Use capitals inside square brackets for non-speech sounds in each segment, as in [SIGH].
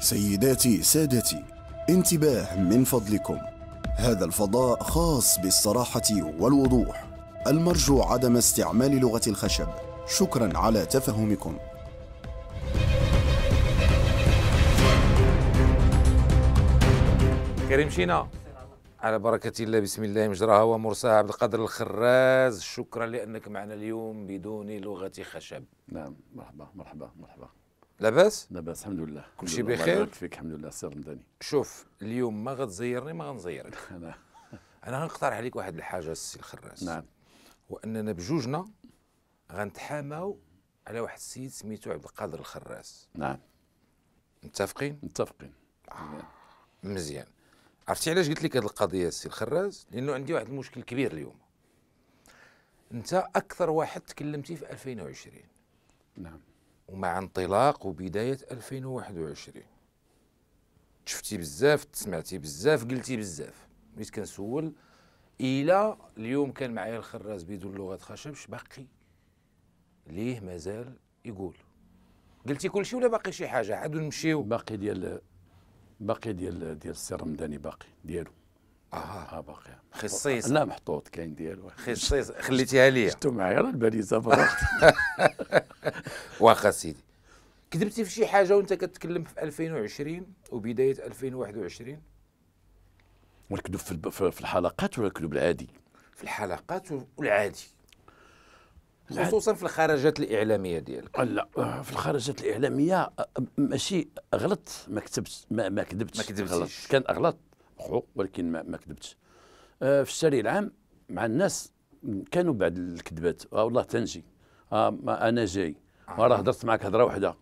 سيداتي سادتي انتباه من فضلكم هذا الفضاء خاص بالصراحة والوضوح المرجو عدم استعمال لغة الخشب شكرا على تفهمكم كريم شينا على بركة الله بسم الله مجراها ومرساها عبد القادر الخراز شكرا لأنك معنا اليوم بدون لغة خشب نعم مرحبا مرحبا مرحبا لاباس؟ لاباس الحمد لله كل شيء بخير؟ فيك الحمد لله سير مدني شوف اليوم ما غتزيرني ما غنزيرك [LAUGHS] أنا [LAUGHS] أنا غنقترح عليك واحد الحاجة السي الخراز نعم وأننا بجوجنا غنتحاماو على واحد السيد سميتو عبد القادر الخراز نعم متفقين؟ متفقين آه. مزيان عرفتي علاش قلت لك هذه القضيه السي الخراز لانه عندي واحد المشكل كبير اليوم انت اكثر واحد تكلمتي في 2020 نعم ومع انطلاق وبدايه 2021 شفتي بزاف سمعتي بزاف قلتي بزاف بغيت كنسول الى اليوم كان معايا الخراز بدون لغه خشب باقي ليه مازال يقول قلتي كل شيء ولا باقي شي حاجه عاد نمشيو باقي ديال باقي ديال ديال السي رمضاني باقي ديالو اها اه باقي خصيص لا محطوط كاين ديالو خصيص خليتيها ليا شفتو معايا راه البريزه برا [LAUGHS] واخا سيدي كذبتي في شي حاجه وانت كتكلم في 2020 وبدايه 2021 والكذب في الحلقات ولا الكذب العادي في الحلقات والعادي خصوصا في الخرجات الاعلاميه ديالك آه، لا آه، في الخرجات الاعلاميه آه، ماشي غلطت ما كتبت ما, ما كذبتش ما كذبتش كان اغلط حقوق ولكن ما, ما كذبتش في الشارع العام مع الناس كانوا بعد الكذبات اه والله تنجي اه ما انا جاي وراه هضرت معك هضره واحده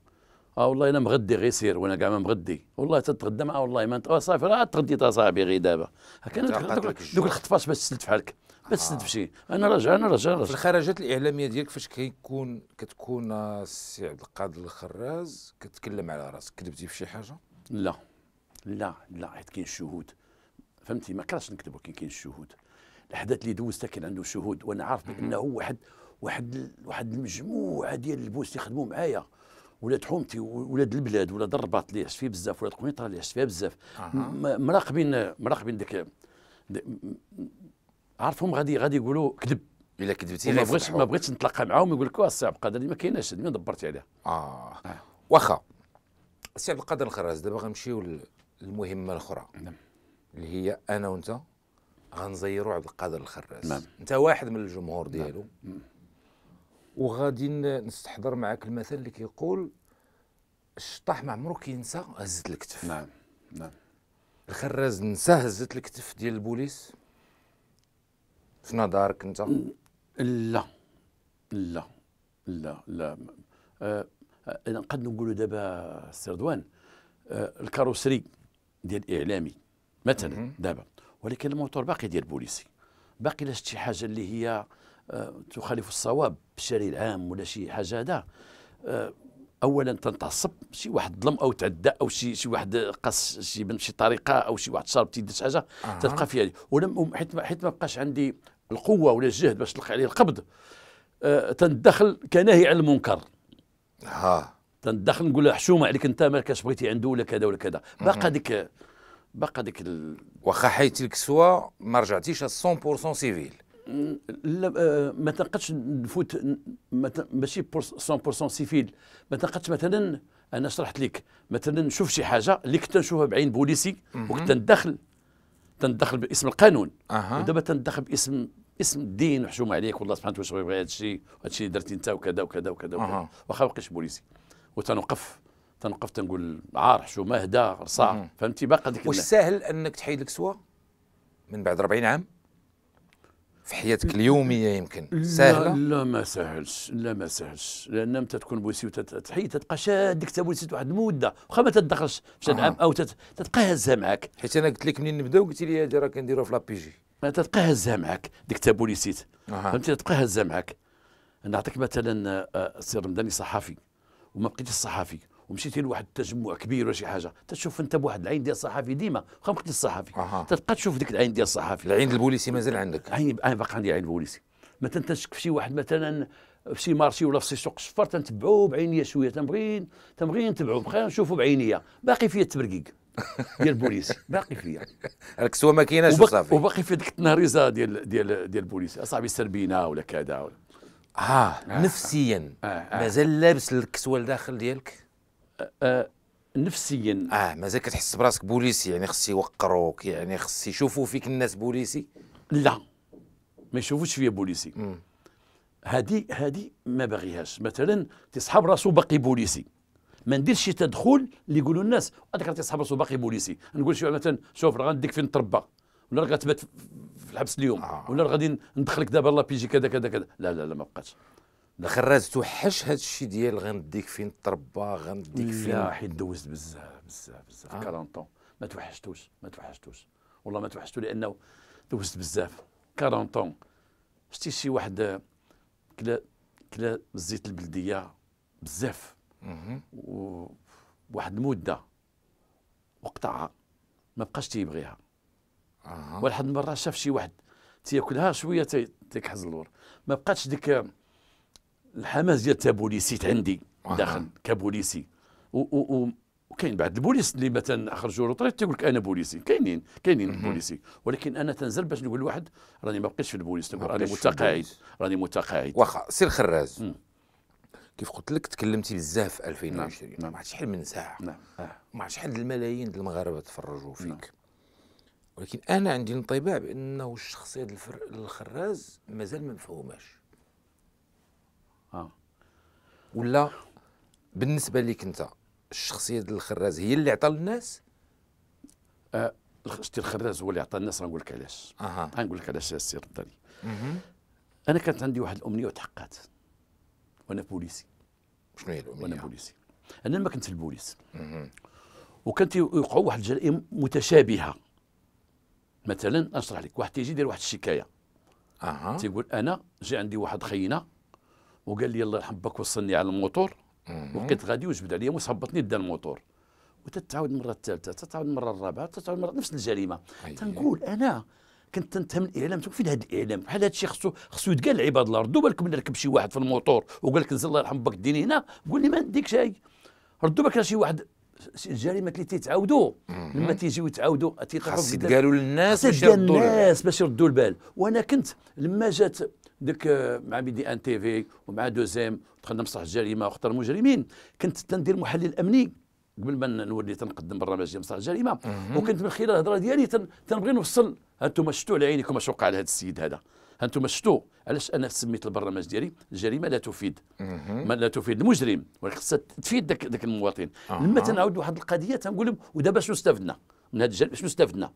اه والله انا مغدي سير وانا كاع ما مغدي والله تتغدى معاه والله ما انت صافي راه تغديت اصاحبي غير دابا كانت دوك الخطفات باش تسلت في حالك ما تستدفشي انا راجع انا راجع راجع في الخرجات الاعلاميه ديالك فاش كيكون كتكون السي عبد القادر الخراز كتكلم على راسك كذبتي في شي حاجه لا لا لا حيت كاين شهود فهمتي ما كرهتش نكذب ولكن كاين الشهود الاحداث اللي دوزتها كان عنده شهود وانا عارف بانه واحد واحد واحد المجموعه ديال البوس يخدموا معايا ولاد حومتي ولاد البلاد ولاد الرباط اللي عشت فيه بزاف ولاد قنيطره اللي عشت فيها بزاف مراقبين مراقبين ديك عارفهم غادي غادي يقولوا كذب الا كذبتي ما بغيتش ما بغيتش نتلاقى معاهم يقول لك السي عبد القادر ما كايناش ما دبرتي عليها اه, آه. واخا السي عبد القادر الخراز دابا غنمشيو للمهمه الاخرى نعم اللي هي انا وانت غنزيروا عبد القادر الخراز نعم. انت واحد من الجمهور نعم. ديالو نعم. وغادي نستحضر معك المثل اللي كيقول الشطاح ما عمرو كينسى هزت الكتف نعم نعم الخراز نسى هزت الكتف ديال البوليس في نظرك انت لا لا لا لا آه قد نقولوا دابا السي رضوان آه الكاروسري ديال اعلامي مثلا دابا ولكن الموتور باقي ديال بوليسي باقي لا شي حاجه اللي هي آه تخالف الصواب الشارع العام ولا شي حاجه هذا آه اولا تنتعصب شي واحد ظلم او تعدى او شي شي واحد قص شي بنت طريقه او شي واحد شرب تيدير شي حاجه أه. تبقى فيها ولم حيت حيت ما بقاش عندي القوه ولا الجهد باش تلقى عليه القبض آه تندخل كناهي عن المنكر ها تندخل نقول له حشومه عليك انت كاش بغيتي عنده ولا كذا ولا كذا باقى ديك باقى ديك ال... واخا حيتي الكسوه ما رجعتيش 100% سيفيل لا آه ما تنقدش نفوت ماشي 100% سيفيل ما تنقدش مثلا انا شرحت لك مثلا نشوف شي حاجه اللي كنت نشوفها بعين بوليسي وكنت ندخل تندخل باسم القانون أه. ودابا تندخل باسم اسم الدين وحشومه عليك والله سبحانه وتعالى يبغي هذا الشيء وهذا الشيء درتي انت وكذا وكذا وكذا, وكذا. أه. واخا بقيتش بوليسي وتنوقف تنوقف تنقول عار حشومه هدا رصاع فهمتي باقا ديك واش ساهل انك تحيد لك سوا من بعد 40 عام في حياتك اليوميه يمكن سهله لا, لا ما سهلش لا ما سهلش لان متى تكون بوسي وتحيد تتبقى شادك تبوسيت واحد المده واخا ما تدخلش باش تلعب او تتبقى هزها معاك حيت انا قلت لك منين نبداو قلت لي هادي راه كنديروها في لابيجي تتبقى هزها معاك ديك تابوليسيت فهمتي تتبقى هزها معاك نعطيك مثلا السي آه، رمضاني صحفي وما بقيتش صحفي ومشيتي لواحد التجمع كبير ولا شي حاجه تتشوف انت بواحد العين ديال الصحفي ديما واخا ما كنتش الصحفي أه. تبقى تشوف ديك العين ديال الصحفي العين البوليسي مازال عندك عين انا باقي عندي عين البوليسي ما تنتشك في شي واحد مثلا في شي مارشي ولا في شي سوق شفر تنتبعو بعينيه شويه تنبغي تنبغي نتبعو بقى نشوفو بعينيه باقي فيا التبرقيق ديال البوليس [LAUGHS] باقي فيا الكسوه ما كايناش وصافي وباقي في ديك التناريزه ديال ديال ديال البوليس اصاحبي سربينا ولا كذا ولا آه, آه نفسيا آه آه مازال لابس الكسوه لداخل ديالك نفسيا اه مازال كتحس براسك بوليسي يعني خص يوقروك يعني خص يشوفوا فيك الناس بوليسي لا ما يشوفوش فيا بوليسي هادي هادي ما باغيهاش مثلا تصحاب راسو باقي بوليسي ما نديرش شي تدخل اللي يقولوا الناس هذاك راه تيصحاب راسو باقي بوليسي نقول شي مثلا شوف راه غنديك فين تربى ولا راه غتبات في الحبس اليوم آه. ولا غادي ندخلك دابا لا بيجي كذا كذا كذا لا لا لا ما بقاتش الغراز توحش هذا الشيء ديال غنديك فين تربى غنديك فين لا حيت دوزت بزاف بزاف بزاف 40 آه. طون ما توحشتوش ما توحشتوش والله ما توحشتو لانه دوزت بزاف 40 طون شتي شي واحد آه، كلا كلا الزيت البلديه بزاف وواحد المده وقطعها ما بقاش تيبغيها واحد المره شاف شي واحد تياكلها شويه تيكحز اللور ما بقاتش ديك آه، الحماس ديال التابوليسيت عندي داخل كبوليسي وكاين بعض البوليس اللي مثلا خرجوا روطريت تيقول لك انا بوليسي كاينين كاينين البوليسي ولكن انا تنزل باش نقول لواحد راني ما بقيتش في البوليس نقول راني متقاعد راني متقاعد واخا سير خراز مم. كيف قلت لك تكلمتي بزاف في 2020 نعم. نعم. ما عرفتش شحال من ساعه نعم آه. ما عرفتش شحال الملايين د المغاربه تفرجوا فيك نعم. ولكن انا عندي الانطباع بانه الشخصيه ديال الخراز مازال ما مفهوماش اه ولا بالنسبه ليك انت الشخصيه ديال الخراز هي اللي عطى للناس آه شتي الخراز هو اللي عطى الناس نقول لك علاش اها غنقول لك علاش السير الضري انا كانت عندي واحد الامنيه وتحققت وانا بوليسي شنو هي الامنيه؟ وانا بوليسي انا لما كنت في البوليس وكانت يوقعوا واحد الجرائم متشابهه مثلا نشرح لك واحد تيجي يدير واحد الشكايه اها تيقول انا جا عندي واحد خينا وقال لي الله يرحم وصلني على الموتور وبقيت غادي وجبد عليا وصبطني دا الموتور وتتعاود المره الثالثه تتعاود المره الرابعه تتعاود المره نفس الجريمه تنقول انا كنت تنتهم الاعلام تقول فين هذا الاعلام بحال هذا الشيء خصو خصو يتقال لعباد الله ردوا بالك من ركب شي واحد في الموتور وقال لك نزل الله يرحم بك ديني هنا قول لي ما نديك شيء ردوا بالك شي واحد الجريمه اللي تيتعاودوا لما تيجيو يتعاودوا تيطيحوا خاص يتقالوا للناس باش يردوا الناس باش يردوا البال وانا كنت لما جات ديك مع بي دي ان تي في ومع دوزيم دخلنا مسرح الجريمه وخطر المجرمين كنت تندير محلل امني قبل ما نولي تنقدم برنامج ديال مصلحه الجريمه وكنت من خلال الهضره ديالي تنبغي نوصل انتم شفتوا على عينيكم اش وقع لهذا السيد هذا انتم شفتوا علاش انا سميت البرنامج ديالي الجريمه لا تفيد ما لا تفيد المجرم ولكن خصها تفيد ذاك ذاك المواطن أه. لما تنعاود واحد القضيه تنقول لهم ودابا شنو استفدنا من هذا الجريمه شنو استفدنا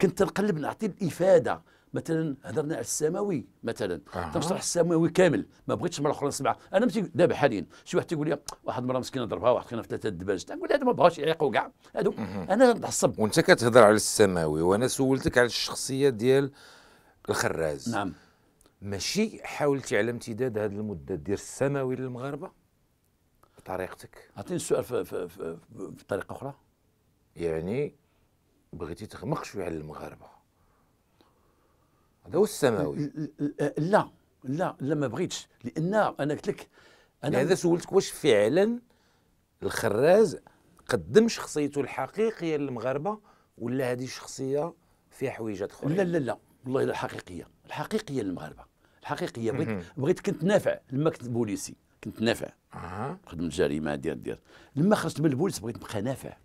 كنت تنقلب نعطي الافاده مثلا هضرنا على السماوي مثلا آه. تنشرح السماوي كامل ما بغيتش مره اخرى نسمع انا دابا حاليا شي واحد تيقول لي واحد المره مسكينه ضربها واحد خينا في ثلاثه الدباج تنقول هذا ما بغاش يعيقوا كاع هادو انا نتعصب وانت كتهضر على السماوي وانا سولتك على الشخصيه ديال الخراز نعم ماشي حاولتي على امتداد هذه المده ديال السماوي للمغاربه بطريقتك عطيني السؤال في, في, في, في, في طريقه اخرى يعني بغيتي تغمق شويه على المغاربه هذا هو السماوي لا لا لا ما بغيتش لان انا قلت لك انا هذا يعني سولتك واش فعلا الخراز قدم شخصيته الحقيقيه للمغاربه ولا هذه شخصيه فيها حويجات اخرى لا لا لا والله لا الحقيقيه الحقيقيه للمغاربه الحقيقيه بغيت بغيت كنت نافع لما كنت بوليسي كنت نافع خدمت جريمه ديال ديال لما خرجت من البوليس بغيت نبقى نافع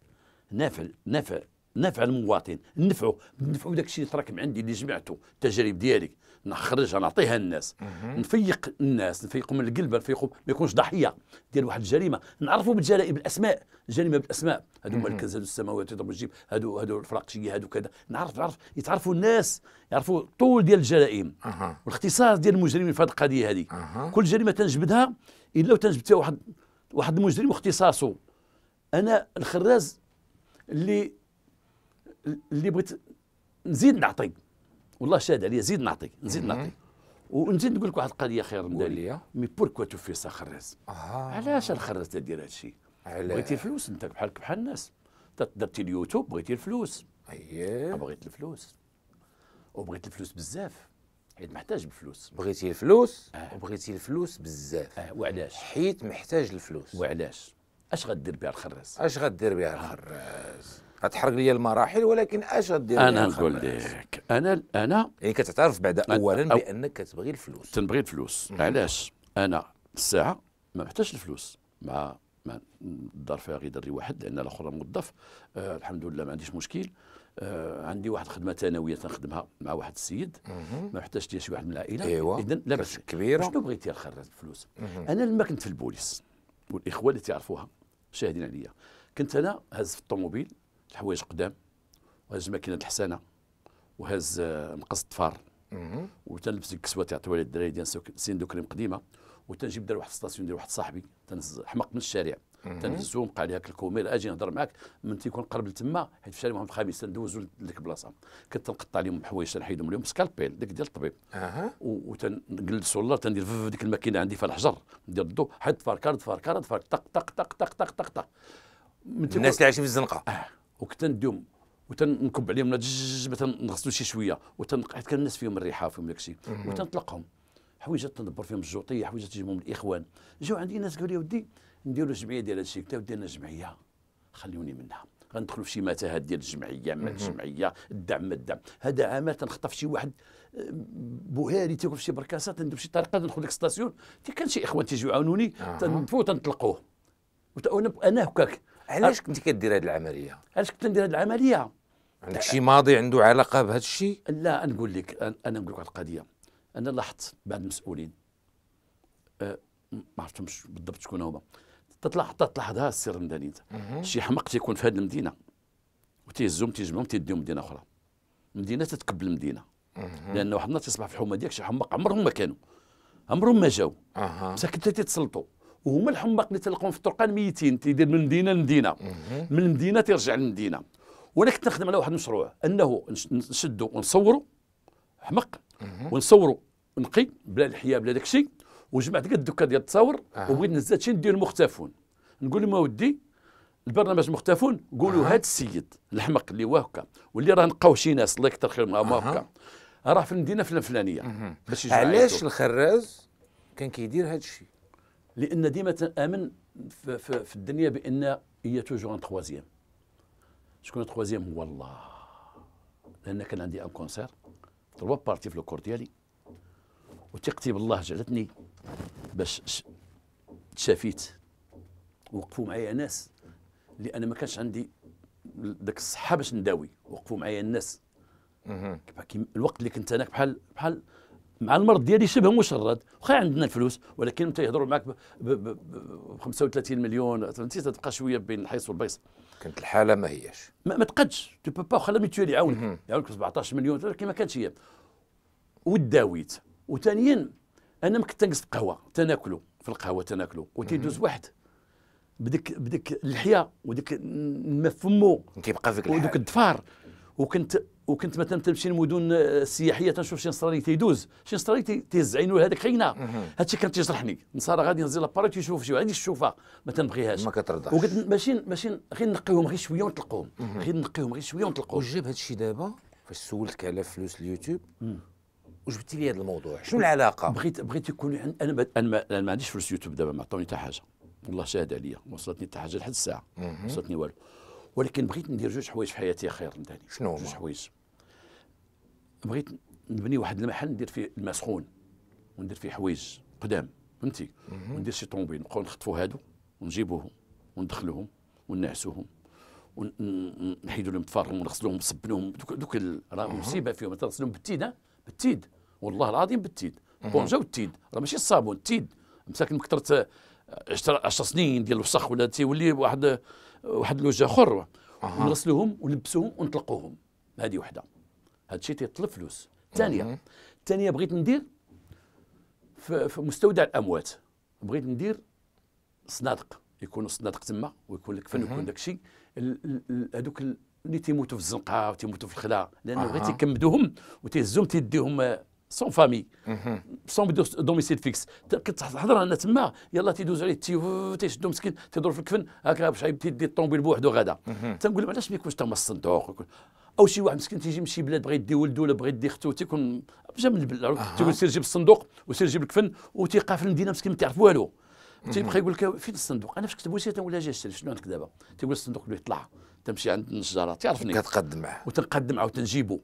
نافع نافع نفع المواطن نفعه نفعه داك الشيء تراكم عندي اللي جمعته التجارب ديالي نخرجها نعطيها للناس نفيق الناس نفيقهم من القلب نفيقهم ما يكونش ضحيه ديال واحد الجريمه نعرفوا بالجرائم بالاسماء الجريمه بالاسماء هادو هما الكنز هادو السماوات يضرب الجيب هادو هادو الفراقشيه هادو كذا نعرف نعرف يتعرفوا الناس يعرفوا الطول ديال الجرائم والاختصاص ديال المجرمين في هذه القضيه هذه كل جريمه تنجبدها الا وتنجبد فيها واحد واحد المجرم واختصاصه انا الخراز اللي اللي بغيت نزيد نعطي والله شاد عليا زيد نعطي نزيد نعطي ونزيد نقول لك واحد القضيه خير من ذلك مي بوركوا توفي سا خرز آه. علاش الخراز تدير هذا الشيء بغيتي الفلوس انت بحالك بحال الناس درتي اليوتيوب بغيتي الفلوس اييه بغيت الفلوس وبغيت الفلوس بزاف حيت محتاج الفلوس بغيتي الفلوس آه. وبغيتي الفلوس بزاف آه. وعلاش حيت محتاج الفلوس وعلاش اش غدير بها الخراز اش غدير بها الخراز آه. تحرق لي المراحل ولكن اش غدير انا نقول لك انا انا يعني كتعترف بعد اولا أو بانك كتبغي الفلوس تنبغي الفلوس علاش انا الساعه ما محتاجش الفلوس مع ما الدار فيها غير دري واحد لان الاخر موظف آه الحمد لله ما عنديش مشكل آه عندي واحد خدمه ثانويه تنخدمها مع واحد السيد ما احتاجت شي واحد من العائله ايوا اذا لا باس كبيره شنو بغيتي نخرج الفلوس انا لما كنت في البوليس والاخوه اللي تعرفوها شاهدين عليا كنت انا هاز في الطوموبيل الحوايج قدام وهز ماكينه الحسانه وهز آه، مقص الطفار وتنلبس الكسوه تاع الدراري ديال سين دو كريم قديمه وتنجيب دار واحد ستاسيون ديال واحد صاحبي تنز حمق من الشارع تنهزو نبقى عليها الكوميل اجي نهضر معاك من تيكون قرب لتما حيت في شارع محمد الخامس تندوزو لديك البلاصه كنت نقطع عليهم حوايج تنحيدهم اليوم سكالبيل ديك ديال الطبيب اها وتنجلسو الله تندير في ديك الماكينه عندي فيها الحجر ندير الضو حيت فاركار فاركار فاركار طق طق طق طق طق طق الناس اللي عايشين في الزنقه أه. وكتنديهم وتنكب عليهم مثلا تنغسلو شي شويه وتنقعد الناس فيهم الريحه فيهم داكشي وتنطلقهم حويجات تندبر فيهم الجوطيه حويجات تجيبهم الاخوان جاو عندي ناس قالوا يا ودي نديروا جمعيه ديال هادشي قلت ودي انا جمعيه خلوني منها غندخلوا في شي متاهات ديال الجمعيه ما الجمعيه الدعم ما الدعم هذا عام تنخطف شي واحد آه، بوهاري تاكل في شي بركاسه تندب شي طريقه تندخل ديك ستاسيون كان شي اخوان تيجيو يعاونوني تنفوت تنطلقوه انا هكاك علاش كنت كدير هذه العمليه علاش كنت ندير هذه العمليه عندك شي ماضي عنده علاقه بهذا الشيء لا نقول لك انا نقول لك واحد القضيه انا لاحظت بعض المسؤولين أه ما عرفتهمش بالضبط شكون هما تلاحظ تلاحظها السير المدني شي حمق تيكون في هذه المدينه وتيهزهم تيجمعهم تيديهم مدينه اخرى مدينه تتكبل مدينه لان واحد الناس تصبح في الحومه ديالك شي حمق عمرهم ما كانوا عمرهم ما جاو بصح كنت تيتسلطوا وهما الحماق اللي تلقاهم في الطرقان ميتين تيدير من مدينه لمدينه من مدينه تيرجع للمدينه وانا كنت نخدم على واحد المشروع انه نشدو ونصورو حمق ونصورو نقي بلا الحياه بلا داكشي وجمعت كاع الدكه ديال التصاور آه. وبغيت نزاد شي ندير مختفون نقول لهم ودي البرنامج مختفون قولوا آه. هذا السيد الحمق اللي هو هكا واللي راه نقاو شي ناس الله يكثر خير معاهم هكا راه في المدينه الفلانيه فلانيه باش علاش الخراز كان كيدير هذا الشيء لان ديما تامن في, الدنيا بان هي توجور ان تخوازيام شكون تخوازيام هو الله لان كان عندي ان كونسير تروا بارتي في الكور ديالي وثقتي بالله جعلتني باش تشافيت وقفوا معايا ناس لان ما كانش عندي داك الصحه باش نداوي وقفوا معايا الناس الوقت اللي كنت انا بحال بحال مع المرض ديالي شبه مشرد واخا عندنا الفلوس ولكن انت يهضروا معك ب 35 مليون انت تبقى شويه بين الحيص والبيص كانت الحاله ما هيش ما, ما تقدش تو با لا الميتيول يعاونك يعاونك 17 مليون ولكن ما كانتش هي وداويت وثانيا انا ما كنت نقصد قهوه تناكلو في القهوه تناكلو وتيدوز واحد بديك بديك اللحيه وديك ما فمو كيبقى فيك وديك الدفار وكنت وكنت مثلا تمشي المدن السياحيه آه، تنشوف شي نصراني تيدوز شي نصراني تيهز عينو هذاك خينا هادشي كان تيجرحني نصارى غادي نزيل لاباري تيشوف شي هذيك الشوفه ما تنبغيهاش ما كترضاش وقلت ماشي ماشي غير نقيهم غير شويه ونطلقهم غير نقيهم غير شويه ونطلقهم وجاب هادشي دابا فاش سولتك على فلوس اليوتيوب وجبتي لي هذا الموضوع شنو العلاقه بغيت بغيت يكون انا انا, أنا ما عنديش فلوس يوتيوب دابا ما عطوني حتى حاجه والله شاهد عليا وصلتني حتى حاجه لحد الساعه وصلتني والو ولكن بغيت ندير جوج حوايج في حياتي خير ذلك شنو جوج حوايج بغيت نبني واحد المحل ندير فيه الماء سخون وندير فيه حوايج قدام فهمتي وندير شي طوموبيل نبقاو نخطفوا هادو ونجيبوهم وندخلوهم ونعسوهم ونحيدوا لهم طفارهم ونغسلوهم ونصبنوهم دوك, دوك راه مصيبه فيهم تغسلهم بالتيد بالتيد والله العظيم بالتيد جاو والتيد راه ماشي الصابون التيد مساكن من كثره 10 سنين ديال الوسخ ولا تيولي واحد واحد الوجه اخر ونغسلوهم ونلبسوهم ونطلقوهم هذه وحده هذا الشيء تيطلب فلوس الثانيه الثانيه بغيت ندير في, في مستودع الاموات بغيت ندير صنادق يكونوا صنادق تما ويكون لك فن ويكون داك الشيء هذوك اللي تيموتوا في الزنقه وتيموتوا في الخلا لانه غير تيكمدوهم وتيهزهم تيديهم سون فامي سون دوميسيل فيكس كتحضر انا تما يلا تيدوز عليه تيو تيشدو مسكين تيدور في الكفن هكا باش تيدي الطوموبيل بوحدو غدا تنقول لهم علاش ما يكونش تما الصندوق او شي واحد مسكين تيجي من شي بلاد بغى يدي ولدو ولا بغى يدي ختو تيكون جا من البلاد تيقول سير جيب الصندوق وسير جيب الكفن وتيقى في المدينه مسكين ما تعرف والو تيبقى يقول لك فين الصندوق انا فاش كنت بوسيت ولا جاي نشري شنو عندك دابا تيقول الصندوق اللي طلع تمشي عند النجاره تعرفني كتقدم معاه وتنقدم معاه وتنجيبو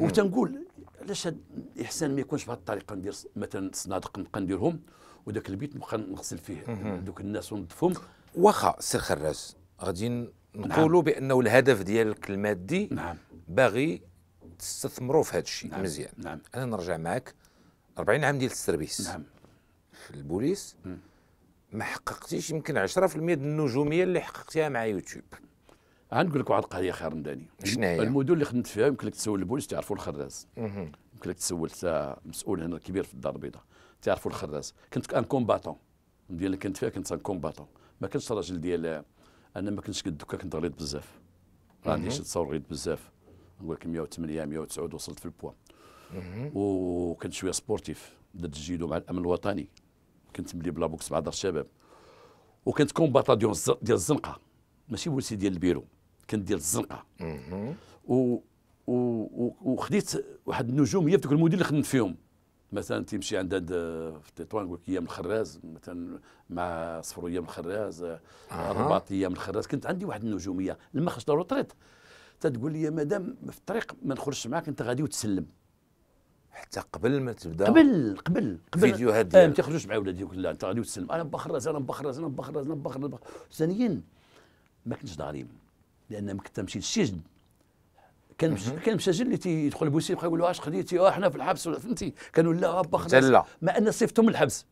وتنقول علاش هاد الاحسان ما يكونش بهذه الطريقه ندير مثلا صنادق نبقى نديرهم وداك البيت نبقى نغسل فيه دوك الناس ونظفهم واخا سي خراس غادي نعم. نقولوا نعم. بانه الهدف ديالك المادي نعم باغي تستثمروا في هذا الشيء نعم. مزيان نعم انا نرجع معك 40 عام ديال السربيس نعم في البوليس ما حققتيش يمكن 10% النجوميه اللي حققتيها مع يوتيوب غنقول لك واحد القضيه خير داني شنو هي المدن اللي خدمت فيها يمكن لك تسول البوليس تعرفوا الخراز يمكن لك تسول حتى مسؤول هنا كبير في الدار البيضاء تعرفوا الخراز كنت ان كومباتون المدينه اللي كنت فيها كنت ان كومباتون ما كنتش راجل ديال انا ما كنتش قد دوكا كنت غليظ بزاف ما عنديش تصور غليظ بزاف نقول لك 108 109 وصلت في البوا وكنت شويه سبورتيف درت الجيدو مع الامن الوطني كنت ملي بلا بوكس مع دار الشباب وكنت كومباطا ديال الزنقه ماشي بوليسي ديال البيرو كندير الزنقه و وخديت واحد النجوم هي في ذوك الموديل اللي خدمت فيهم مثلا تمشي عند في تطوان نقول ايام الخراز مثلا مع صفر من الخراز آه. ايام من الخراز كنت عندي واحد النجوميه لما خرجت روتريت تتقول لي مادام في الطريق ما نخرجش معاك انت غادي وتسلم حتى قبل ما تبدا قبل قبل قبل فيديوهات ديالك إيه، ما تخرجش مع ولادي لا انت غادي وتسلم انا بخرز انا بخرز انا بخرز انا بخرز ثانيا ما كنتش ضريم لان ما كنت مشي للسجن كان كان مسجل اللي تيدخل بوسيب يقول له اش خديتي اه حنا في الحبس فهمتي كانوا لا آه، با خلاص ما انا صيفتهم الحبس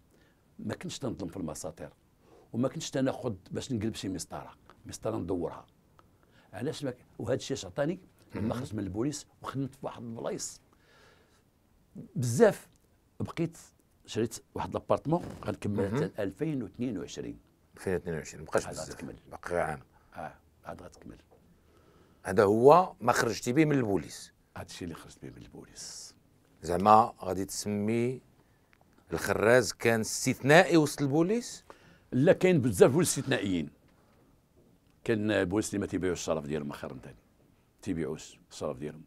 ما كنتش تنظم في المساطير وما كنتش تناخذ باش نقلب شي مسطره مسطره ندورها علاش وهذا الشيء اش عطاني لما خرجت من البوليس وخدمت في واحد البلايص بزاف بقيت شريت واحد لابارتمون غنكمل حتى 2022 2022 ما بقاش بزاف باقي عام اه عاد غتكمل هذا هو ما خرجتي به من البوليس هذا الشيء اللي خرجت به من البوليس زعما غادي تسمي الخراز كان استثنائي وسط البوليس لا كاين بزاف بوليس استثنائيين كان بوليس اللي ما تيبيعوش الشرف ديالهم مؤخرا ثاني تيبيعوش الشرف ديالهم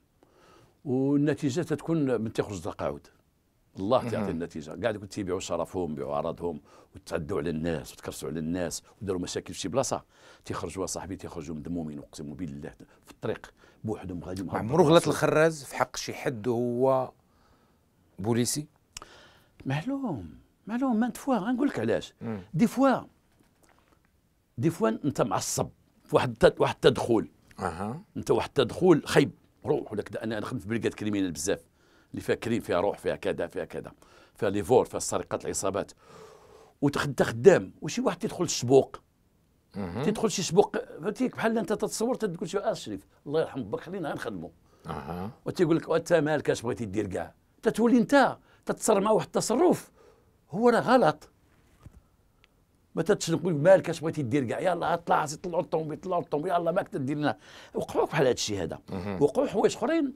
والنتيجه تتكون من تيخرج تقاعد الله تعطي النتيجه كاع دوك تيبيعوا شرفهم بيعوا عرضهم وتعدوا على الناس وتكرسوا على الناس وداروا مشاكل في شي بلاصه تيخرجوا صاحبي تيخرجوا مذمومين اقسم بالله في الطريق بوحدهم غادي عمرو غلط الخراز في حق شي حد هو بوليسي معلوم معلوم مانت فوا غنقول لك علاش دي فوا دي فوا انت معصب واحد واحد التدخل اها انت واحد التدخل خايب روح ولا كذا انا خدمت في بريكات كريمينال بزاف اللي فيها كريم فيها روح فيها كذا فيها كذا فيها ليفور فيها السرقات العصابات وتخدم خدام وشي واحد تيدخل الشبوق تيدخل شي سبوق فهمتيك بحال انت تتصور تقول شي اه شريف الله يرحم باك خلينا نخدموا اها وتيقول لك انت مالك اش بغيتي دير كاع تتولي انت تتصرف مع واحد التصرف هو راه غلط ما تتشنقول مالك اش بغيتي دير كاع يلاه طلع طلعوا الطوموبيل طلعوا الطوموبيل يلاه ماك تدير لنا وقعوا بحال هذا الشيء هذا وقعوا حوايج اخرين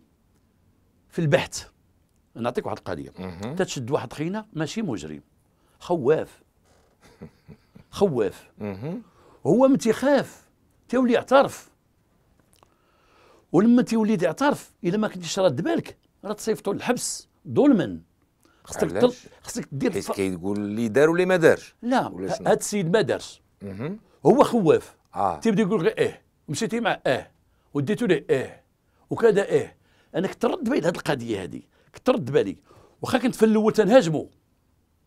في البحث نعطيك واحد القضيه تتشد واحد خينا ماشي مجرم خواف [LAUGHS] خواف هو من تيخاف تيولي يعترف ولما تيولي يعترف الا ما كنتيش راد بالك راه تصيفطوا للحبس ظلما خصك خصك دير حيت كيقول اللي دار واللي ما دارش لا هذا السيد ما دارش هو خواف آه. تيبدا يقول غير ايه مشيتي مع اه وديتو ليه اه وكذا اه انك ترد بين هذه القضيه هذه كثر الدبالي واخا كنت في الاول تنهاجمو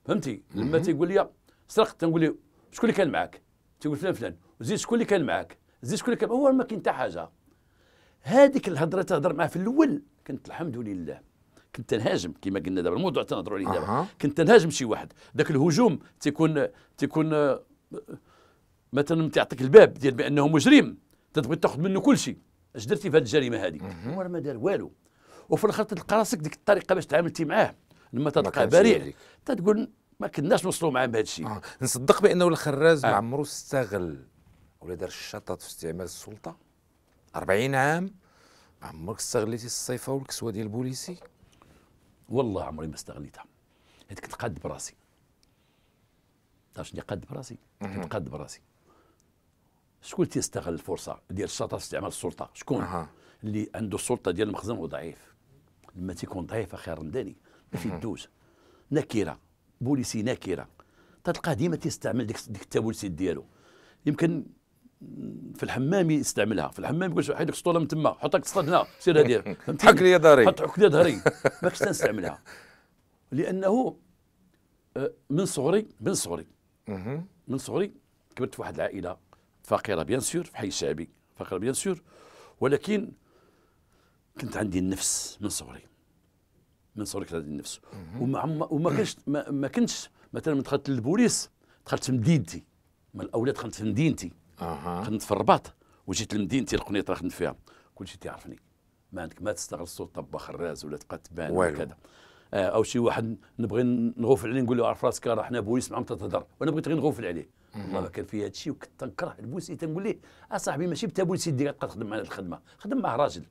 فهمتي لما تيقول لي سرقت تنقول له شكون اللي كان معاك تيقول فلان فلان وزيد شكون اللي كان معاك زيد شكون اللي كان هو ما كاين حتى حاجه هذيك الهضره تهضر معاه في الاول كنت الحمد لله كنت تنهاجم كما قلنا دابا الموضوع تنهضروا عليه دابا كنت تنهاجم شي واحد ذاك الهجوم تيكون تيكون آه، مثلا تعطيك الباب ديال بانه مجرم تتبغي تاخذ منه كل شيء اش درتي في هذه الجريمه هذه هو ما دار والو وفي الاخر تلقى راسك ديك الطريقه باش تعاملتي معاه لما تلقى بريء تتقول ما كناش نوصلوا معاه بهذا الشيء آه. نصدق بانه الخراز آه. ما عمرو استغل ولا دار الشطط في استعمال السلطه 40 عام ما عمرك استغليتي الصيفه والكسوه ديال البوليسي والله عمري ما استغليتها حيت كنت قاد براسي شنو قاد براسي كنت قاد براسي شكون تيستغل الفرصه ديال الشطط في استعمال السلطه شكون اللي عنده السلطه ديال المخزن وضعيف لما تيكون ضعيف خير من ذلك ما في دوز نكره بوليسي نكره تلقاه ديما تيستعمل ديك ديك التبولسيت ديالو يمكن في الحمام يستعملها في الحمام يقول حيدك سطوله من تما حط لك تصطاد هنا سير هادي حك لي ظهري حط لي ظهري ما كنتش لانه آه، من صغري من صغري من صغري كبرت في واحد العائله فقيره بيان سور في حي شعبي فقيره بيان سور ولكن كنت عندي النفس من صغري من صغري كنت عندي النفس وما وما كنتش ما, ما كنتش مثلا من دخلت للبوليس دخلت في مدينتي من الاولاد دخلت في مدينتي اها خدمت في الرباط وجيت لمدينتي القنيطره خدمت فيها كل شيء تيعرفني ما عندك ما تستغل السلطه خراز ولا تبقى تبان وكذا او آه، شي واحد نبغي نغوفل عليه نقول له عرف راسك راه حنا بوليس معاهم تتهضر وانا بغيت غير نغوفل عليه والله كان في هذا الشيء وكنت تنكره البوليس تنقول له اصاحبي آه، ماشي بتا بوليسي ديريكت تخدم معنا الخدمه خدم مع راجل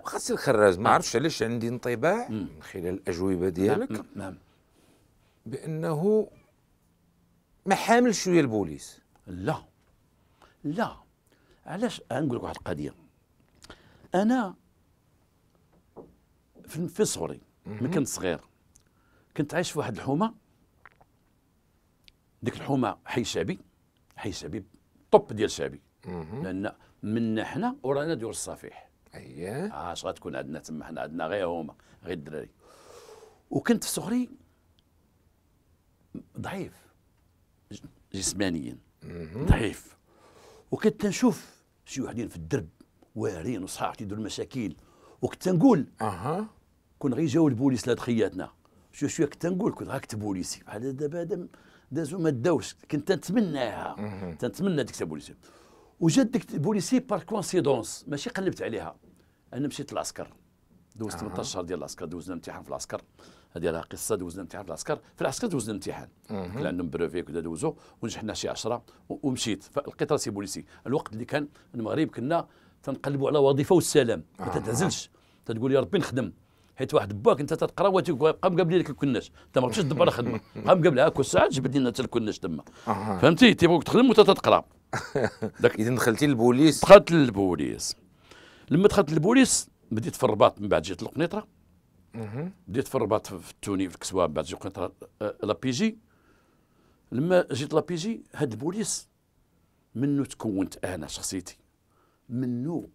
وخاص الخراز ما نعم. عرفش علاش عندي انطباع من خلال الاجوبه ديالك نعم. نعم بانه ما حامل شويه البوليس لا لا علاش نقول لك واحد القضيه انا في صغري ملي كنت صغير كنت عايش في واحد الحومه ديك الحومه حي شعبي حي شعبي طب ديال شعبي لان من حنا ورانا ديور الصفيح اييه اه غتكون تكون عندنا تما حنا عندنا غير هما غير الدراري وكنت في صغري ضعيف جسمانيا ضعيف وكنت تنشوف شي وحدين في الدرب واعرين وصحاح تيديروا المشاكل وكنت تنقول اها كون غير جاو البوليس لا دخياتنا شويه شو كنت تنقول كنت غاك بوليسي بحال دابا دازو ما داوش كنت تنتمناها تنتمنى ديك البوليسي وجات ديك البوليسي بار كونسيدونس ماشي قلبت عليها انا مشيت للعسكر دوزت 18 شهر ديال العسكر دوزنا امتحان في العسكر هذه راه قصه دوزنا امتحان في العسكر في العسكر دوزنا امتحان كان عندهم بروفي كذا دوزو ونجحنا شي 10 ومشيت فلقيت راسي بوليسي الوقت اللي كان المغرب كنا تنقلبوا على وظيفه والسلام ما تتعزلش تقول يا ربي نخدم حيت واحد باك انت تتقرا وتبقى مقابل لك الكناش انت ما غاديش تدبر على خدمه بقى مقابل هاك ساعات جبد لنا حتى الكناش تما فهمتي تيبغوك تخدم وانت تتقرا [LAUGHS] اذا دخلتي للبوليس دخلت للبوليس لما دخلت البوليس بديت في الرباط من بعد جيت للقنيطره بديت في الرباط في التوني في الكسوه من بعد جيت القنيطره آه، جي لما جيت لا جي هاد البوليس منو تكونت انا شخصيتي منو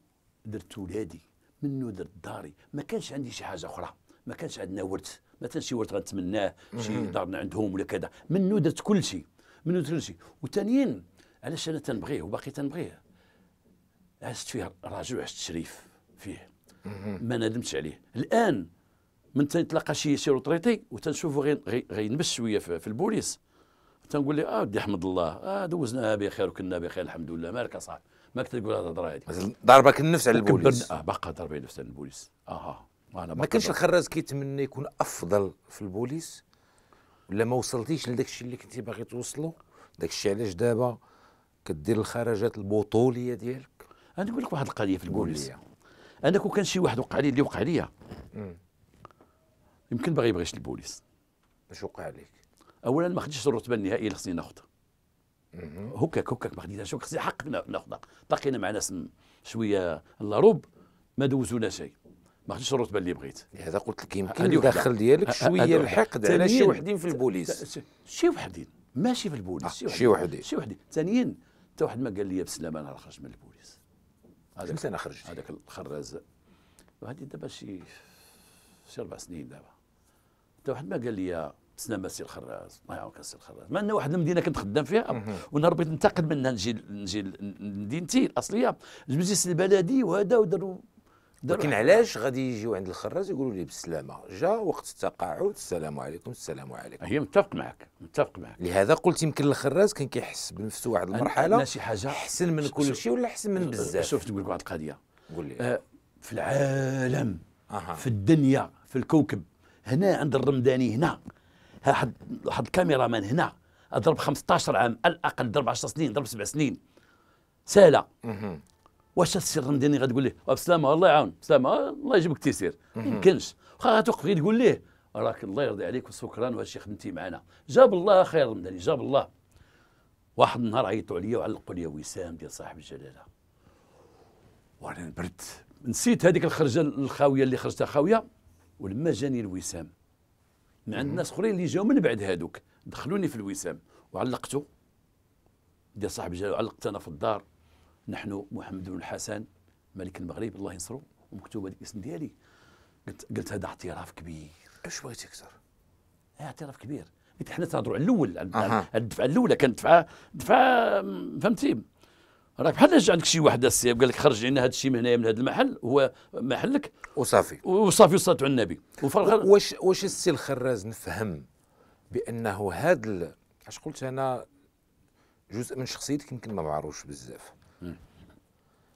درت ولادي منو درت داري ما كانش عندي شي حاجه اخرى ما كانش عندنا ورث ما كانش شي ورث غنتمناه شي دار عندهم ولا كذا منو درت كل شيء منو درت كل شيء وثانيا علاش انا تنبغيه وباقي تنبغيه عشت فيه وعشت شريف فيه ما ندمتش عليه الان من تنتلاقى شي سير طريطي وتنشوفو غير غينبش شويه في البوليس تنقول لي اه ودي احمد الله اه دوزناها بخير وكنا بخير الحمد لله مالك اصاحبي ما كنت تقول هذه الهضره هذه ضربك آه، النفس على البوليس اه باقا ضربي النفس على البوليس اها انا ما كانش الخراز كيتمنى يكون افضل في البوليس ولا ما وصلتيش لذاك الشيء اللي كنتي باغي توصلو داك الشيء علاش دابا كدير الخرجات البطوليه ديالك انا نقول لك واحد القضيه في البوليس انا كون كان شي واحد وقع لي اللي وقع لي يمكن باغي يبغيش البوليس اش وقع لك اولا ما خديتش الرتبه النهائيه اللي خصني ناخذها هكاك هكاك ما خديتهاش خصني حق ناخذها بقينا مع ناس شويه الروب ما دوزونا شيء ما خديتش الرتبه اللي بغيت هذا قلت لك يمكن الداخل ديالك شويه الحقد على شي وحدين في البوليس شي وحدين ماشي في البوليس آه، شي وحدين شي وحدين ثانيا حتى واحد ما قال لي بسلامه انا خرجت من البوليس هذاك انا خرجت هذاك الخراز وهذه دابا شي شي اربع سنين دابا حتى واحد ما قال لي ما السي الخراز الله يعاونك السي الخراز ما ان واحد المدينه كنت خدام فيها وانا ربيت ننتقل منها نجي نجي لمدينتي الاصليه جبت البلدي وهذا وداروا لكن علاش غادي يجيو عند الخراز يقولوا لي بالسلامه جا وقت التقاعد السلام عليكم السلام عليكم هي متفق معك متفق معك لهذا قلت يمكن الخراز كان كيحس بنفسه واحد المرحله شي حاجه احسن من كل شيء ولا احسن من بزاف شوف تقول لك واحد القضيه قول لي آه في العالم أه. في الدنيا في الكوكب هنا عند الرمداني هنا واحد واحد الكاميرامان هنا ضرب 15 عام الاقل ضرب 10 سنين ضرب 7 سنين سالا واش السر ندير غتقول ليه أه، بسلامه الله يعاون بسلامه أه، الله يجيبك التيسير ما يمكنش واخا غتوقف غير تقول ليه راك الله يرضي عليك وشكرا وهادشي خدمتي معنا جاب الله خير رمضاني جاب الله واحد النهار عيطوا عليا وعلقوا لي وسام ديال صاحب الجلاله وانا نبرت نسيت هذيك الخرجه الخاويه اللي خرجتها خاويه ولما جاني الوسام من عند الناس اخرين اللي جاو من بعد هذوك دخلوني في الوسام وعلقته ديال صاحب الجلاله وعلقت انا في الدار نحن محمد بن الحسن ملك المغرب الله ينصرو ومكتوب الاسم ديالي قلت قلت هذا اعتراف كبير اش بغيتي اكثر؟ إيه، اعتراف كبير قلت حنا تهضروا على الاول أه. الدفعه الاولى كانت دفعه دفعه فهمتي راك بحال جا عندك شي واحد السياب قال لك خرج لنا هذا الشيء من هنايا من هذا المحل هو محلك وصافي وصافي وصلت على النبي وفرغ واش واش السي الخراز نفهم بانه هذا اش قلت انا جزء من شخصيتك يمكن ما معروفش بزاف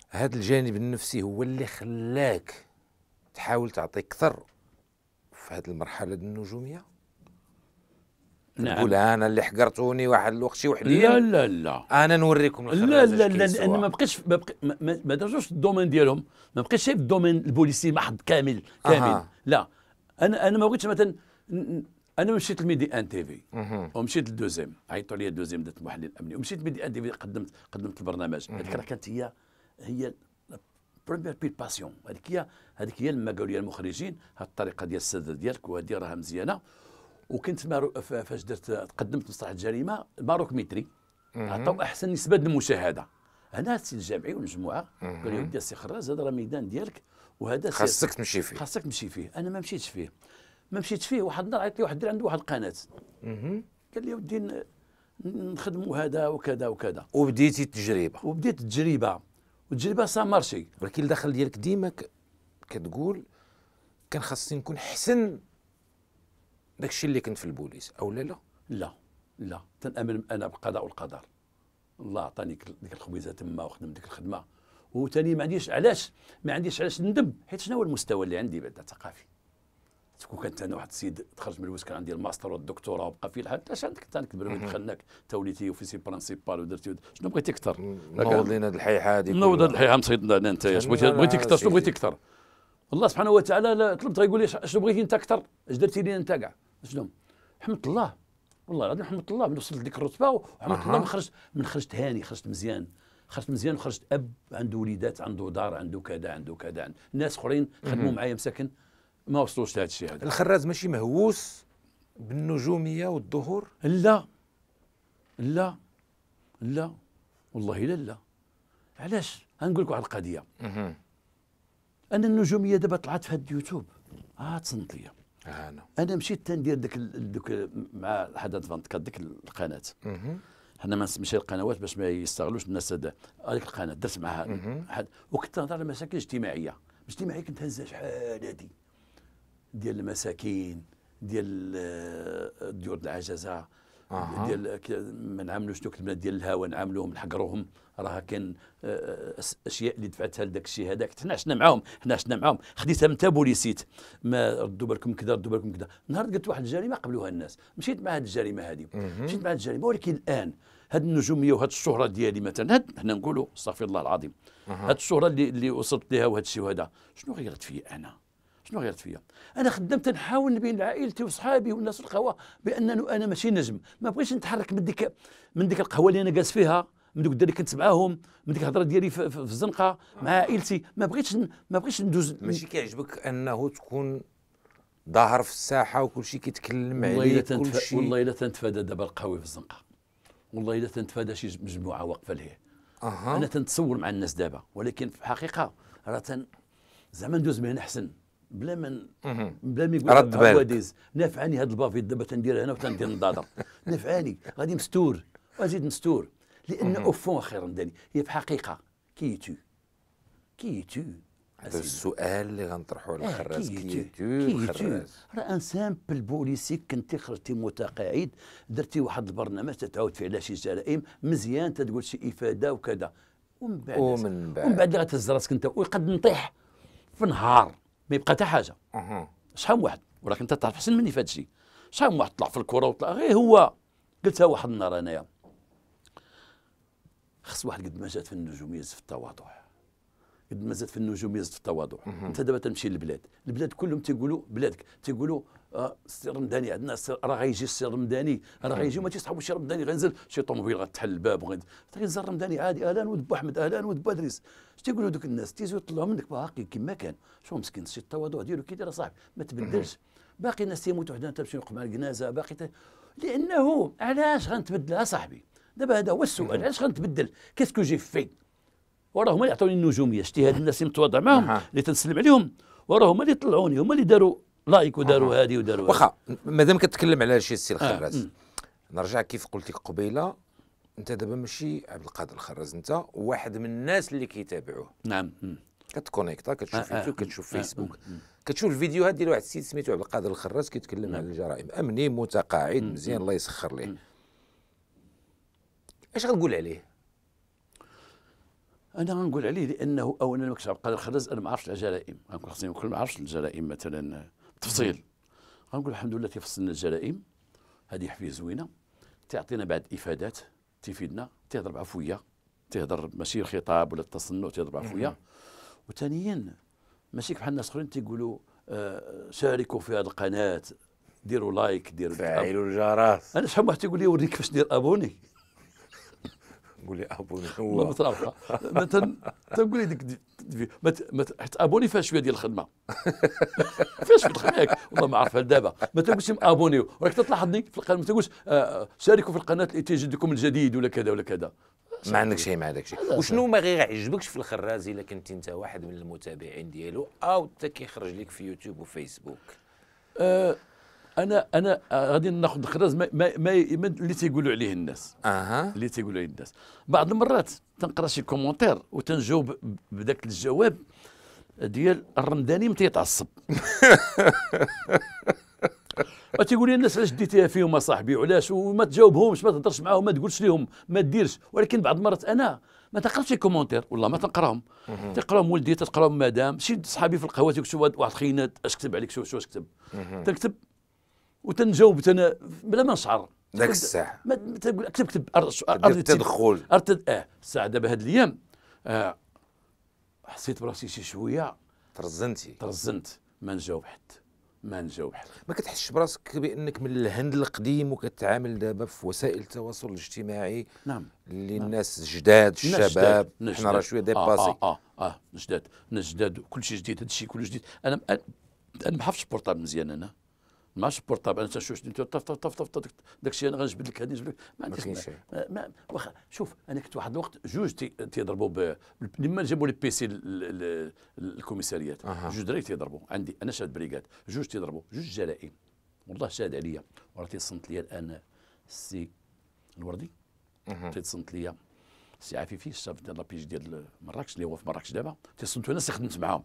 هذا الجانب النفسي هو اللي خلاك تحاول تعطي اكثر في هذه المرحله النجوميه نعم تقول انا اللي حقرتوني واحد الوقت شي وحدي لا لا لا انا نوريكم لا لا لا لان ما بقيتش ما, بقى ما, ما الدومين ديالهم ما بقيتش في الدومين البوليسي محض كامل كامل أه. لا انا انا ما بغيتش مثلا انا مشيت لميدي ان تي في ومشيت للدوزيم عيطوا لي الدوزيم درت المحلل الامني ومشيت لميدي ان تي في قدمت قدمت البرنامج هذيك راه كانت هي هي بروميير بي باسيون هذيك هي هذيك هي لما قالوا لي المخرجين هذه الطريقه ديال السذاذ ديالك وهذه راها مزيانه وكنت فاش درت قدمت مسرح الجريمه ماروك متري عطاو احسن نسبه للمشاهده هنا السي الجامعي والمجموعه قالوا لي ودي السي خراز هذا راه ميدان ديالك وهذا خاصك تمشي فيه خاصك تمشي فيه انا ما مشيتش فيه ما مشيت فيه واحد النهار عيط لي واحد عنده واحد القناه قال لي ودي نخدموا هذا وكذا وكذا وبديتي التجربه وبديت التجربه والتجربه سا مارشي ولكن الدخل ديالك ديما كتقول كان خاصني نكون حسن داك الشيء اللي كنت في البوليس او لا لا لا لا تنامن انا بالقضاء والقدر الله عطاني ديك الخبيزه تما وخدم ديك الخدمه وثاني ما عنديش علاش ما عنديش علاش ندم حيت شنو هو المستوى اللي عندي بعدا ثقافي كون كانت انا واحد السيد تخرج من الوسكان عندي الماستر والدكتوراه وبقى في الحال انت عندك انت عندك دخلناك انت وليتي اوفيسي برانسيبال ودرتي شنو بغيتي اكثر؟ نوض لنا هذه هذه نوض هذه الحياه مصيدنا انا انت بغيتي اكثر شنو بغيتي اكثر؟ الله سبحانه وتعالى طلبت يقول لي شنو بغيتي انت اكثر؟ اش درتي لي انت كاع؟ شنو؟ حمدت الله والله العظيم حمدت الله من وصلت لديك الرتبه وحمدت الله من خرجت من خرجت هاني خرجت مزيان خرجت مزيان وخرجت اب عنده وليدات عنده دار عنده كذا عنده كذا ناس اخرين خدموا معايا مساكن ما وصلوش لهذا الشيء هذا الخراز ماشي مهووس بالنجوميه والظهور لا لا لا والله لا لا علاش غنقول لك واحد القضيه انا النجوميه دابا طلعت في هذا اليوتيوب اه تصنت ليا انا آه، نعم. انا مشيت تندير داك دوك مع حدا 24 ديك القناه حنا ما نسميش القنوات باش ما يستغلوش الناس هذيك القناه درت معها حد وكنت نهضر على مشاكل اجتماعيه اجتماعي كنت هزها شحال هادي ديال المساكين ديال الديور آه، العجزه آه. ديال ما نعاملوش دوك البنات ديال الهوى نعاملوهم نحقروهم راه كان آه، اشياء اللي دفعتها لذاك الشيء هذاك حنا عشنا معاهم حنا عشنا معاهم خديتها من بوليسيت ما ردوا بالكم كذا ردوا بالكم كذا نهار قلت واحد الجريمه قبلوها الناس مشيت مع هذه الجريمه هذه مشيت مع هذه الجريمه ولكن الان هذه النجوميه وهذه الشهره ديالي مثلا هاد حنا نقولوا استغفر الله العظيم هذه الشهره اللي, اللي وصلت لها وهذا الشيء وهذا شنو غيرت فيا انا شنو غيرت فيا انا خدمت نحاول نبين لعائلتي وصحابي والناس القهوه بان انا ماشي نجم ما بغيتش نتحرك من ديك من ديك القهوه اللي انا جالس فيها من دوك اللي كنت معاهم من ديك الهضره ديالي في, في الزنقه مع آه. عائلتي ما بغيتش ما بغيتش ندوز ماشي كيعجبك انه تكون ظاهر في الساحه وكل شيء كيتكلم عليك كل شيء والله الا تنتفادى دابا القهوي في الزنقه والله الا تنتفادى شي مجموعه واقفه لهيه. أه. انا تنتصور مع الناس دابا ولكن في الحقيقه راه زعما ندوز من هنا احسن بلا ما بلا ما يقول حواديز نافعاني هذا البافي دابا تندير هنا وتندير نضادر [LAUGHS] نافعاني غادي مستور وازيد مستور لان اوفون خير داني هي في الحقيقه كيتو كيتو هذا السؤال اللي غنطرحوا على تو كيتو تو راه ان سامبل بوليسي كنتي خرجتي متقاعد درتي واحد البرنامج تتعاود فيه على شي جرائم مزيان تتقول شي افاده وكذا ومن بعد ومن بعد ومن بعد اللي غتهز راسك انت ويقد نطيح في نهار ما يبقى حتى حاجه شحال واحد ولكن انت تعرف احسن مني في هذا الشيء شحال واحد طلع في الكره وطلع غير هو قلتها واحد النهار انايا خص واحد قد ما جات في النجوميه زفت التواضع ما زاد في النجوم يزد في التواضع انت دابا تمشي للبلاد البلاد كلهم تيقولوا بلادك تيقولوا آه السي الرمداني عندنا راه غيجي السي الرمداني راه غيجي ما تيصحابوا شي رمداني غينزل شي طوموبيل غتحل الباب غينزل الرمداني عادي اهلا ود احمد اهلا ود ادريس اش تيقولوا دوك الناس تيزيو يطلعوا منك باقي كما كان شو مسكين شي التواضع ديالو كي داير صاحبي ما تبدلش باقي الناس تيموتوا حدا تمشي مع الكنازه باقي لانه علاش غنتبدل اصاحبي دابا هذا هو السؤال علاش غنتبدل كيسكو جي في وراه هما اللي عطوني النجوميه اجتهاد الناس اللي متواضع معاهم اللي تنسلم عليهم وراه هما اللي طلعوني هما اللي داروا لايك وداروا هذه وداروا واخا مادام كتكلم على شي السي الخراز آه. نرجع كيف قلت لك قبيله انت دابا ماشي عبد القادر الخراز انت واحد من الناس اللي كيتابعوه نعم كتكونيكتا كتشوف آه يوتيوب آه، كتشوف فيسبوك آه، كتشوف الفيديوهات ديال واحد السيد سميتو عبد القادر الخراز كيتكلم نعم. على الجرائم امني متقاعد مزيان الله يسخر ليه اش غتقول عليه انا غنقول عليه لانه اولا ما عبد القادر الخرز انا ما عرفتش الجرائم غنقول خصني نقول ما عرفتش الجرائم مثلا بالتفصيل غنقول الحمد لله تيفصلنا الجرائم هذه حفيه زوينه تعطينا بعض الافادات تفيدنا تهضر بعفويه تهضر ماشي الخطاب ولا التصنع تهضر بعفويه وثانيا ماشي بحال الناس الاخرين تيقولوا آه، شاركوا في هذه القناه ديروا لايك ديروا فعلوا الجرس انا شحال واحد تيقول لي وريك كيفاش ندير ابوني قول لي ابوني [LAUGHS] هو ما مترابطه مثلا تنقول لي ديك مت... حيت ابوني فيها شويه ديال الخدمه [LAUGHS] فيها شويه الخدمه ياك والله ما عرفها دابا ما تنقولش ابوني راك تلاحظني في القناه ما تنقولش آه، شاركوا في القناه اللي تجدكم الجديد ولا كذا ولا كذا ما عندك شيء ما عندك شيء وشنو ما غير عجبكش في الخراز الا كنت انت واحد من المتابعين ديالو او حتى كيخرج لك في يوتيوب وفيسبوك أه انا انا آه، غادي ناخذ خراز ما, ما, ما, ما اللي تيقولوا عليه الناس اها اللي تيقولوا عليه الناس بعض المرات تنقرا شي كومونتير وتنجاوب بداك الجواب ديال الرمداني متيتعصب [LAUGHS] وتيقول لي الناس علاش ديتيها فيهم اصاحبي وعلاش وما تجاوبهمش ما تهضرش معاهم ما تقولش لهم ما ديرش ولكن بعض المرات انا ما تنقراش شي كومونتير والله ما تنقراهم تنقراهم ولدي تنقراهم مدام شي صحابي في القهوه تيكتب واحد خينا اش كتب عليك شو شو اش كتب تنكتب وتنجاوب انا بلا ما نشعر ذاك الساعه ما تقول كتب اكتب ارض التدخل ارض اه الساعه دابا هاد الايام آه حسيت براسي شي شويه ترزنتي ترزنت ما نجاوب حد ما نجاوب حد ما كتحسش براسك بانك من الهند القديم وكتعامل دابا في وسائل التواصل الاجتماعي نعم اللي نعم. الناس جداد الشباب حنا راه شويه ديباسي آه،, اه اه اه جداد الناس جداد وكل شيء جديد هذا الشيء كله جديد انا انا ما حفظش بورطابل مزيان انا مع سبورطابل انت شو شنو طف طف طف طف داك الشيء انا غنجبد لك هذه نجبد لك ما عنديش واخا شوف انا كنت واحد الوقت جوج تيضربوا لما جابوا لي بيسي الكوميساريات جوج دراري تيضربوا عندي انا شاد بريكاد جوج تيضربوا جوج جرائم والله شاد عليا وراه تيصنت لي الان السي الوردي تيصنت لي السي عفيفي الشاف ديال لابيج ديال مراكش اللي هو في مراكش دابا تيصنتو انا خدمت معاهم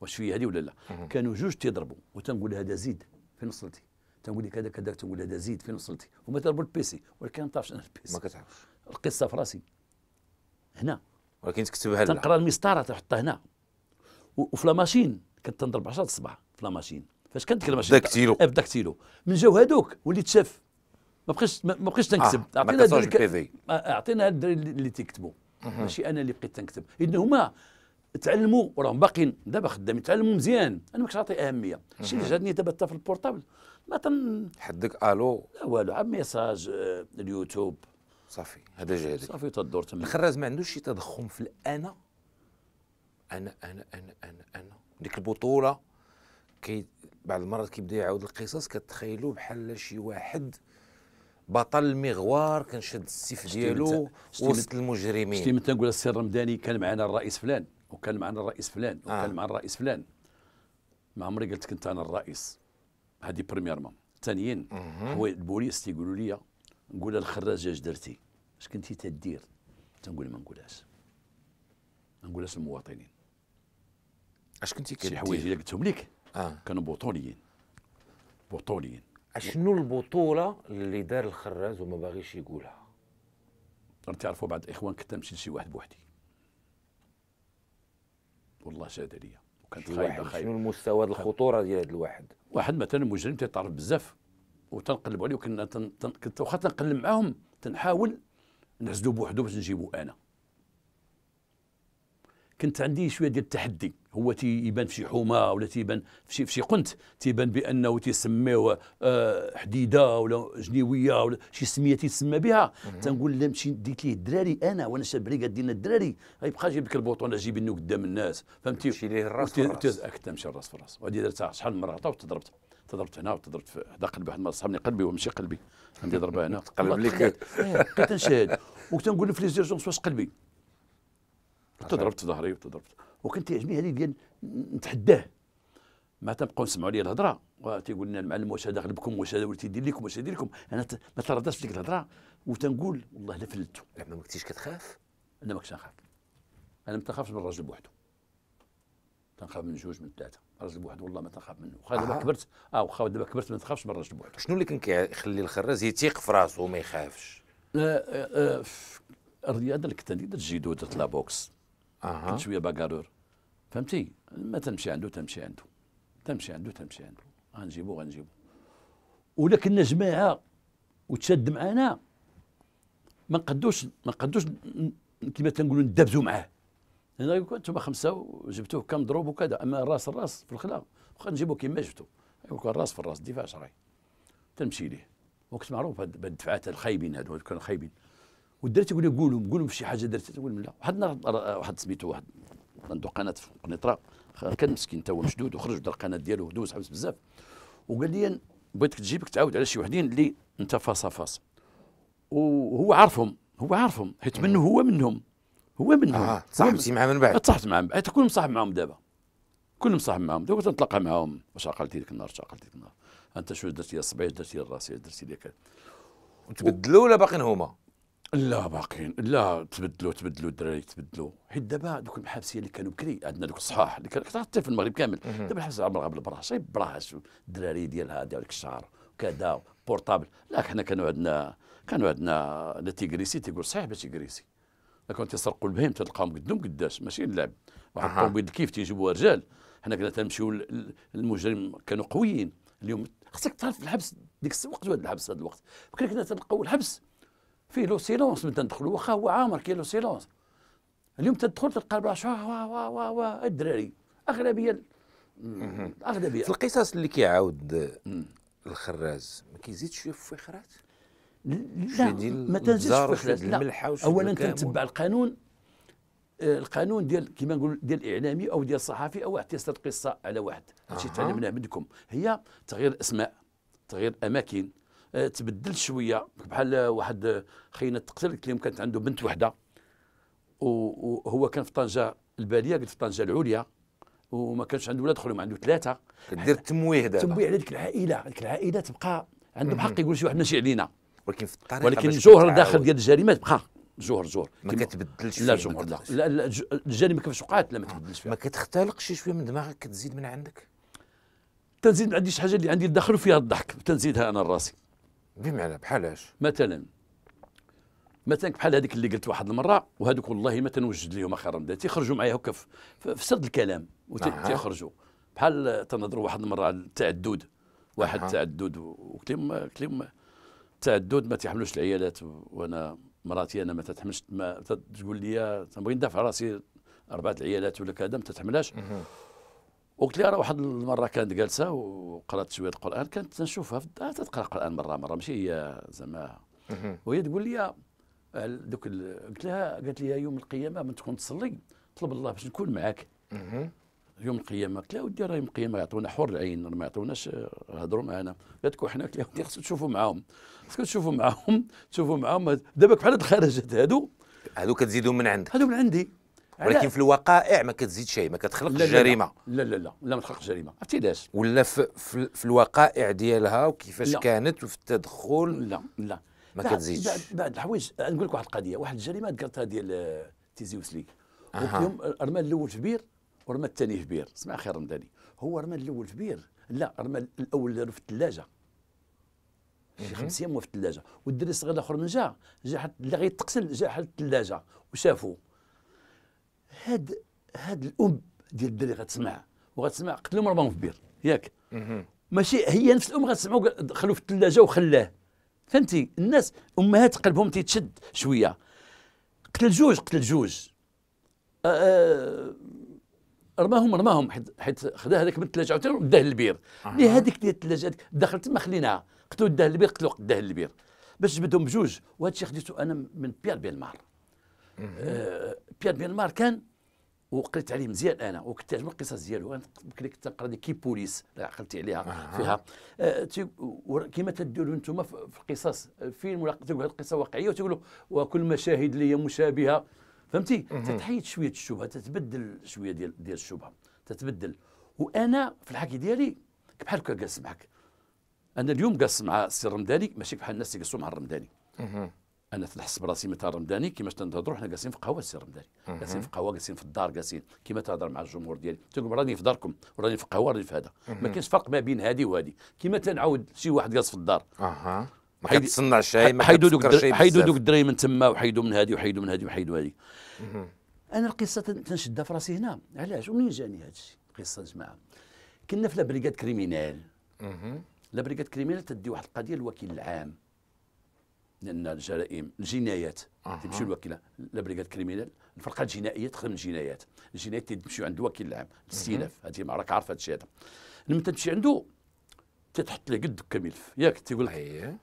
واش في هذه ولا لا كانوا جوج تيضربوا وتنقول هذا زيد فين وصلتي تنقول لي كذا كذا تنقول هذا زيد فين وصلتي ومثلا بالبيسي بيسي ولكن ما تعرفش انا البيسي ما كتعرفش القصه في راسي هنا ولكن تكتبها تنقرا المسطره تحطها هنا وفي لاماشين كنت تنضرب 10 الصباح في لاماشين فاش كانت الماشين داكتيلو إيه، داكتيلو من جاو هذوك وليت شاف ما بقيتش ما بقيتش تنكتب آه. اعطينا البي آه، آه، اعطينا الدراري اللي تيكتبوا ماشي انا اللي بقيت تنكتب اذن هما تعلموا وراهم باقيين دابا خدامين تعلموا مزيان انا ماكش نعطي اهميه الشيء اللي جاتني دابا حتى في البورتابل ما تن حدك الو لا والو عاد ميساج آه، اليوتيوب صافي هذا جهدك صافي تدور تما الخراز ما عندوش شي تضخم في الانا انا انا انا انا انا ديك البطوله كي بعض المرات كيبدا يعاود القصص كتخيلوا بحال شي واحد بطل المغوار كنشد السيف ديالو وسط المجرمين شتي من نقول السي رمداني كان معنا الرئيس فلان وكان معنا الرئيس فلان وكان آه. معنا الرئيس فلان ما عمري قلت كنت انا الرئيس هذه بريميرمون ثانيا هو البوليس تيقولوا لي نقول الخراج اش درتي اش كنتي تدير تنقول ما نقولهاش ما نقولهاش للمواطنين اش كنتي كدير شي حوايج اللي قلتهم لك آه. كانوا بطوليين بطوليين اشنو البطوله اللي دار الخراج وما باغيش يقولها راك تعرفوا بعض الاخوان كنت نمشي لشي واحد بوحدي والله عليا وكانت خايبه خايبه شنو المستوى الخطوره ديال هذا الواحد واحد مثلا مجرم تيتعرف بزاف وتنقلب عليه كنا كنت واخا تنقلب معاهم تنحاول نحسدو بوحدو باش نجيبو انا كنت عندي شويه ديال التحدي هو تيبان في شي حومه ولا تيبان في شي في شي قنت تيبان بانه تيسميوه آه حديده ولا جنيويه ولا شي سميه تيسمى بها تنقول لا نمشي ديت ليه الدراري انا وانا شاب اللي ديالنا الدراري غيبقى جيب لك البوطونه جيب انه قدام الناس فهمتي تمشي ليه الراس في اكثر تمشي الراس في الراس وهذه درتها شحال من مره وتضربت تضربت هنا وتضربت في قلبي واحد ما صحابني قلبي ومشي قلبي عندي ضربه هنا [LAUGHS] قلب لك كنت نشاهد وكنت نقول في ليزيرجونس واش قلبي تضربت في ظهري وتضربت وكنت يعجبني هذه ديال نتحداه ما تبقاو نسمعوا لي الهضره وتيقول لنا المعلم واش هذا غلبكم واش هذا ولتي يدير لكم واش يدير لكم انا ما ترداش في ديك الهضره وتنقول والله لا فلتو ما كنتيش كتخاف انا ما كنتش نخاف انا ما تنخافش من الراجل بوحدو تنخاف من جوج من ثلاثه الراجل بوحدو والله ما تنخاف منه واخا دابا آه. كبرت اه واخا دابا كبرت ما تنخافش من الراجل بوحدو شنو اللي كان كيخلي الخراز يتيق في راسه وما يخافش آه آه, آه، الرياضه اللي كنت ندير الجيدو درت لا بوكس أه. كنت شويه باكارور فهمتي ما تمشي عنده تمشي عنده تمشي عنده تمشي عنده غنجيبو غنجيبو ولا كنا جماعه وتشد معانا ما نقدوش ما نقدوش كما تنقولوا ندبزوا معاه هنا يقول انتم خمسه وجبتوه كم ضروب وكذا اما الراس الراس في الخلا واخا نجيبو كيما جبتو يقول الراس في الراس الدفاع شرعي تنمشي ليه وكنت معروف بهاد الدفعات الخايبين هادو كانوا خايبين والدراري تيقول لي قولهم قولهم في شي حاجه درت تقول لا واحد النهار واحد سميتو واحد عنده قناه في قنيطره كان مسكين توا هو مشدود وخرج ودار القناه ديالو دوز حبس بزاف وقال لي بغيتك تجيبك تعاود على شي وحدين اللي انت فاصا فاص وهو عارفهم هو عارفهم حيت منه هو منهم هو منهم آه. تصاحبتي معاه من بعد تصاحبت معاه من بعد تكون مصاحب معاهم دابا كل مصاحب معاهم دابا تنطلق معاهم واش عقلتي ديك النهار واش عقلتي ديك النهار انت شنو درتي يا الصبيح درتي يا راسي درتي لي كذا تبدلوا ولا باقيين هما لا باقيين لا تبدلوا تبدلوا الدراري تبدلوا حيت دابا دوك المحابسيه اللي كانوا بكري عندنا دوك الصحاح اللي كانت حتى في المغرب كامل دابا الحبس عمرها بالبراش براش الدراري ديال هذا الشهر وكذا بورطابل لا حنا كانوا عندنا كانوا عندنا لا تيغريسي تيقول صحيح باش يكريسي كانوا تيسرقوا البهيم تلقاهم قدهم قداش ماشي اللعب واحد الطوموبيل كيف تيجيبوها رجال حنا كنا تنمشيو المجرم كانوا قويين اليوم خصك تعرف الحبس ديك الوقت وهذا الحبس هذا الوقت كنا تنلقاو الحبس فيه لو سيلونس من تدخل واخا هو عامر كاين لو سيلونس اليوم تدخل تلقى البلاش وا وا وا وا الدراري اغلبيه اغلبيه في القصص اللي كيعاود الخراز ما كيزيدش في خرات لا ما تنزيدش في خرات لا اولا كنتبع القانون آه، القانون ديال كما نقول ديال الاعلامي او ديال الصحفي او واحد تيسرد قصه على واحد هادشي تعلمناه منكم هي تغيير الاسماء تغيير اماكن آه، تبدلت شويه بحال واحد خينا تقتل قلت لهم كانت عنده بنت وحده وهو كان في طنجه الباليه قلت في طنجه العليا وما كانش عنده ولاد خلهم عنده ثلاثه كدير التمويه دابا التمويه على ديك العائله ديك العائله تبقى عندهم حق يقول شي واحد ماشي علينا ولكن في الطريقه ولكن الجوهر الداخل ديال الجريمه تبقى جوهر جوهر ما كتبدلش لا جوهر لا لا, الجريمه كيفاش وقعت لا ما تبدلش فيها ما كتختلقش شويه من دماغك كتزيد من عندك تنزيد ما عنديش حاجه اللي عندي ندخلوا فيها الضحك تنزيدها انا لراسي بمعنى بحالاش مثلا مثلا بحال هذيك اللي قلت واحد المره وهذوك والله ما تنوجد لهم خير رمضان تيخرجوا معايا هكا في, في سرد الكلام وتيخرجوا بحال تنهضروا واحد المره على التعدد واحد التعدد وكليم كليم التعدد ما تيحملوش العيالات وانا مراتي انا ما تتحملش ما تقول لي تنبغي ندافع راسي اربعه العيالات ولا كذا ما تتحملهاش وقلت لي راه واحد المره كانت جالسه وقرات شويه القران كانت نشوفها في الدار آه، تقرا القران مره مره ماشي هي زعما وهي تقول لي آه، دوك قلت لها قالت لي يوم القيامه من تكون تصلي طلب الله باش نكون معاك يوم القيامه قلت لها ودي راه يوم القيامه يعطونا حور العين ما يعطوناش آه، هضروا معنا قالت حنا قلت لها ودي تشوفوا معاهم خصك تشوفوا معاهم تشوفوا معاهم دابا بحال هاد هادو هادو كتزيدوا من عندك هادو من عندي ولكن في الوقائع ما كتزيدش شيء ما كتخلقش الجريمه لا لا لا لا ما تخلقش الجريمه عرفتي علاش ولا في, في, في الوقائع ديالها وكيفاش كانت وفي التدخل لا لا ما كتزيدش بعد بعد الحوايج نقول لك واحد القضيه واحد الجريمه ذكرتها ديال تيزي وسلي يوم رمى الاول في بير ورمى الثاني في بير اسمع خير رمضاني هو رمى الاول في بير لا رمى الاول دارو في الثلاجه شي خمس ايام في الثلاجه والدري الصغير الاخر من جا جا حتى اللي غيتقتل جا حتى الثلاجه وشافوه هاد هاد الام ديال الدري غتسمع وغتسمع قتلهم ربعهم في بير ياك ماشي هي نفس الام غتسمعوا دخلوا في الثلاجه وخلاه فهمتي الناس امهات قلبهم تيتشد شويه قتل جوج قتل جوج أه رماهم رماهم حيت خدا هذاك من الثلاجه عاوتاني وداه للبير اللي هذيك ديال الثلاجه دخل دخلت خليناها قتلوا داه للبير قتلوا داه للبير باش جبدهم بجوج وهذا الشيء خديته انا من بيار بيلمار أه بيير مار كان وقريت عليه مزيان انا وكنت تعجب القصص ديالو انا بكري كنت نقرا دي كي بوليس عقلتي عليها فيها آه كما تديروا انتم في القصص فيلم ولا تقول هذه القصه واقعيه وتقولوا وكل مشاهد اللي هي مشابهه فهمتي تتحيد شويه الشبهه تتبدل شويه ديال ديال الشبهه تتبدل وانا في الحكي ديالي بحال هكا جالس معك انا اليوم جالس مع السي الرمداني ماشي بحال الناس اللي جالسوا مع الرمداني انا تنحس براسي مثلا رمضاني كيفاش تنهضروا حنا جالسين في قهوه السي رمضاني جالسين في قهوه جالسين في الدار جالسين كيما تهضر مع الجمهور ديالي تقول راني في داركم راني في قهوه راني في هذا ما كاينش فرق ما بين هذه وهذه كيما تنعاود شي واحد جالس في الدار اها ما كتصنع شيء ما كتفكر دوك حيدوا دوك الدراري من تما وحيدوا من هذه وحيدوا من هذه وحيدوا هذه انا القصه تنشدها في راسي هنا علاش ومنين جاني هذا الشيء القصه جماعه كنا في لابريغاد كريمينال لابريغاد كريمينال تدي واحد القضيه الوكيل العام لان الجرائم الجنايات أه. تمشيو الوكيله لا بريغاد كريمينال الفرقه الجنائيه تخدم الجنايات الجنايات تمشيو عند الوكيل العام الاستئناف هذه معركه عارفه هذا الشيء هذا لما تمشي عنده تتحط له قد كملف ياك تيقول لك أيه.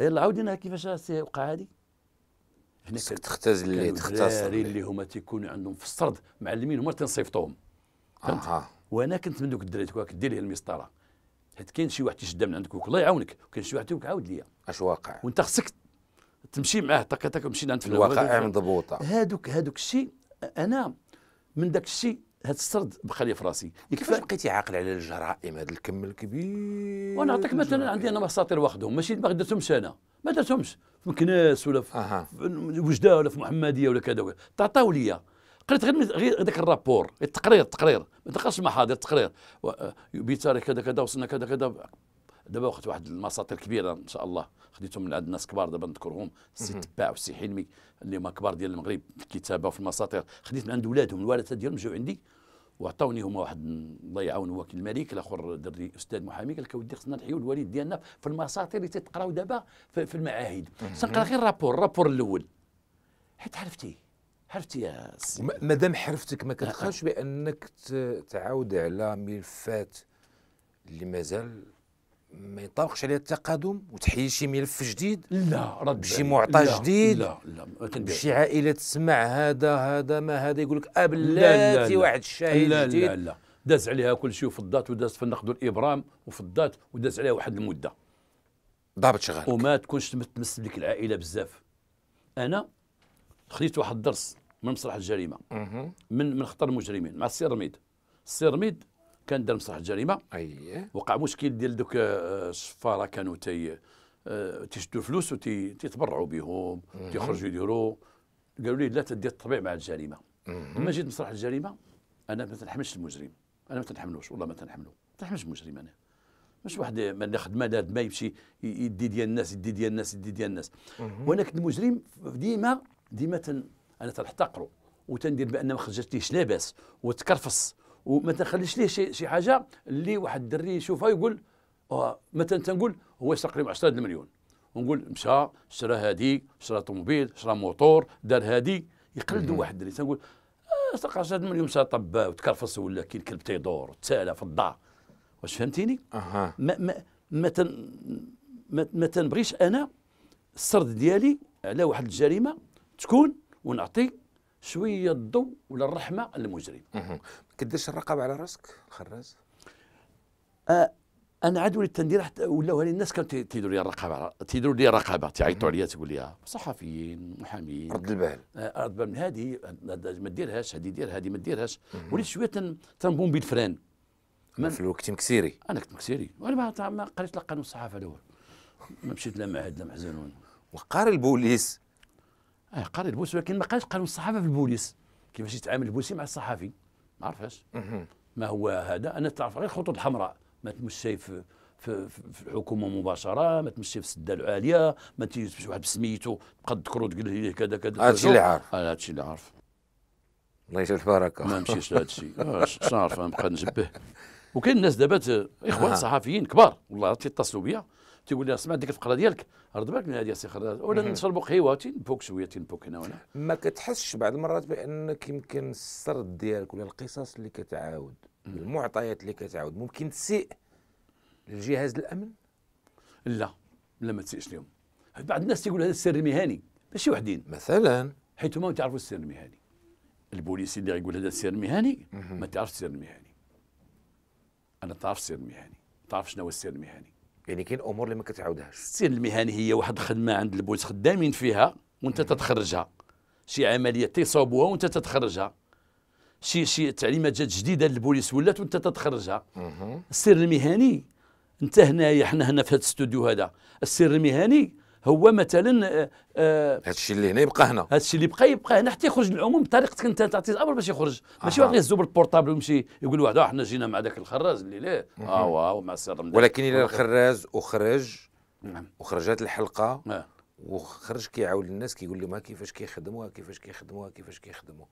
يلا عاودينا كيفاش وقع هذه هنا تختزل اللي تختصر اللي هما تيكونوا عندهم في السرد معلمين هما تنصيفطوهم اها وانا كنت من دوك الدراري دير ليه المسطره حيت كاين شي واحد تيشد من عندك الله يعاونك وكاين شي واحد لك عاود ليا اش واقع وانت خصك تمشي معاه تك تمشي مشينا في الواقع مضبوطه هادوك هادوك الشيء انا من داك الشيء هاد السرد بخليه في راسي كيفاش بقيتي عاقل على الجرائم هذا الكم الكبير وانا نعطيك مثلا عندي انا مساطير واخدهم ماشي ما درتهمش انا ما درتهمش في مكناس ولا في, أه. في وجده ولا في محمديه ولا كذا تعطاو ليا قريت غير غير هذاك الرابور التقرير التقرير ما تلقاش المحاضر التقرير آه، بيتاري كذا كذا وصلنا كذا كذا دابا وقت واحد المساطير كبيره ان شاء الله خديتهم من عند ناس كبار دابا نذكرهم السي تباع والسي حلمي اللي هما كبار ديال المغرب في الكتابه وفي المساطير خديت من عند ولادهم الورثه ديالهم جاو عندي وعطاوني هما واحد الله يعاون هو الملك الاخر دري استاذ محامي قال لك اودي خصنا نحيوا الوالد ديالنا في المساطير اللي تتقراو دابا في, في المعاهد تنقرا غير الرابور الرابور الاول حيت عرفتي عرفتي يا سي مادام حرفتك ما كتخافش بانك تعاود على ملفات اللي مازال ما ينطبقش عليها التقادم وتحيي شي ملف جديد لا رد بشي معطى جديد لا لا بشي عائله تسمع هذا هذا ما هذا يقول لك ابلاتي أه، واحد الشاهد لا جديد لا لا داز عليها كل شيء وفضات وداز في النقد والابرام وفضات وداز عليها واحد المده ضابط شغال وما تكونش تمس بك العائله بزاف انا خديت واحد الدرس من مسرح الجريمه من من خطر المجرمين مع السي رميد السي رميد كان دار مسرح الجريمه اييه وقع مشكل ديال دوك آه، الصفاره كانوا تي آه، تيشدوا الفلوس وتيتبرعوا بهم تيخرجوا يديروا قالوا لي لا تدير الطبيع مع الجريمه لما جيت مسرح الجريمه انا ما تنحملش المجرم انا ما تنحملوش والله ما تنحملو ما تنحملش المجرم انا مش واحد من خدمه لازم ما يمشي يدي ديال الناس يدي ديال الناس يدي ديال الناس وانا كنت مجرم ديما ديما تن انا تنحتقره وتندير بان ما خرجت لاباس وتكرفص وما تخليش ليه شي, شي حاجه اللي واحد الدري يشوفها يقول أه، مثلا تنقول هو سرق لي ب 10 مليون ونقول مشى شرا هادي شرا طوموبيل شرا موتور دار هادي يقلدوا واحد الدري تنقول سرق 10 مليون مشى طب وتكرفص ولا كي الكلب تيدور تسالى في الدار واش فهمتيني؟ اها ما ما ما, تن ما, ما تنبغيش انا السرد ديالي على واحد الجريمه تكون ونعطي شويه الضوء ولا الرحمه للمجرم كدش الرقابه على راسك خرز؟ آه انا عدو للتندير حتى ولاو الناس كانوا تيديروا لي الرقابه تيديروا لي الرقابه تيعيطوا عليا تقول لي صحفيين محامين رد البال آه رد البال هذه ما ديرهاش هذه دير هذه ما ديرهاش وليت شويه تنبون بالفران من في الوقت مكسيري انا كنت مكسيري وانا ما قريت لا قانون الصحافه الاول ما مشيت لا معهد لا محزنون وقاري البوليس اه قاري البوليس ولكن ما قريتش قانون الصحافه في البوليس كيفاش يتعامل البوليسي مع الصحفي ما عرفش ما هو هذا انا تعرف غير خطوط حمراء ما تمش سيف في, في الحكومه مباشره ما تمشيش في السده العاليه ما تجيش واحد بسميته تبقى تذكرو تقول ليه كذا كذا هذا الشيء اللي عارف هذا الشيء اللي عارف الله يجعل البركه ما نمشيش لهذا [LAUGHS] الشيء آه، شنو عارف نبقى نجبه وكاين الناس دابا اخوان صحفيين كبار والله تيتصلوا بيا تيقول لي سمعت ديك الفقره ديالك رد بالك من هذه يا سي ولا نشربوا قهوه تنبوك شويه تنبوك هنا وهنا ما كتحسش بعض المرات بانك يمكن السرد ديالك ولا القصص اللي كتعاود المعطيات اللي كتعاود ممكن تسيء للجهاز الامن لا لا ما تسيئش لهم بعض الناس تيقول هذا السر مهني ماشي وحدين مثلا حيت هما ما تعرفوا السر المهني البوليسي اللي يقول هذا السر المهني ما تعرفش السر المهني انا تعرف السر المهني تعرف شنو هو السر المهني يعني كاين امور اللي ما كتعاودهاش السير المهني هي واحد الخدمه عند البوليس خدامين فيها وانت تتخرجها شي عمليه تيصوبوها وانت تتخرجها شي شي تعليمات جات جديده للبوليس ولات وانت تتخرجها السير المهني انت هنايا حنا هنا في هذا الاستوديو هذا السير المهني هو مثلا هذا آه الشيء آه، اللي هنا يبقى هنا هذا الشيء اللي بقى يبقى هنا حتى يخرج للعموم بطريقتك انت تعطي الامر باش يخرج ماشي واحد يهزو بالبورطابل ويمشي يقول واحد آه، حنا جينا مع ذاك الخراز اللي ليه اه واو مع السر ولكن الى آه. الخراز وخرج نعم وخرجت الحلقه آه. وخرج كيعاود الناس كيقول لهم كيفاش كيخدموها كيفاش كيخدموها كيفاش كيخدموا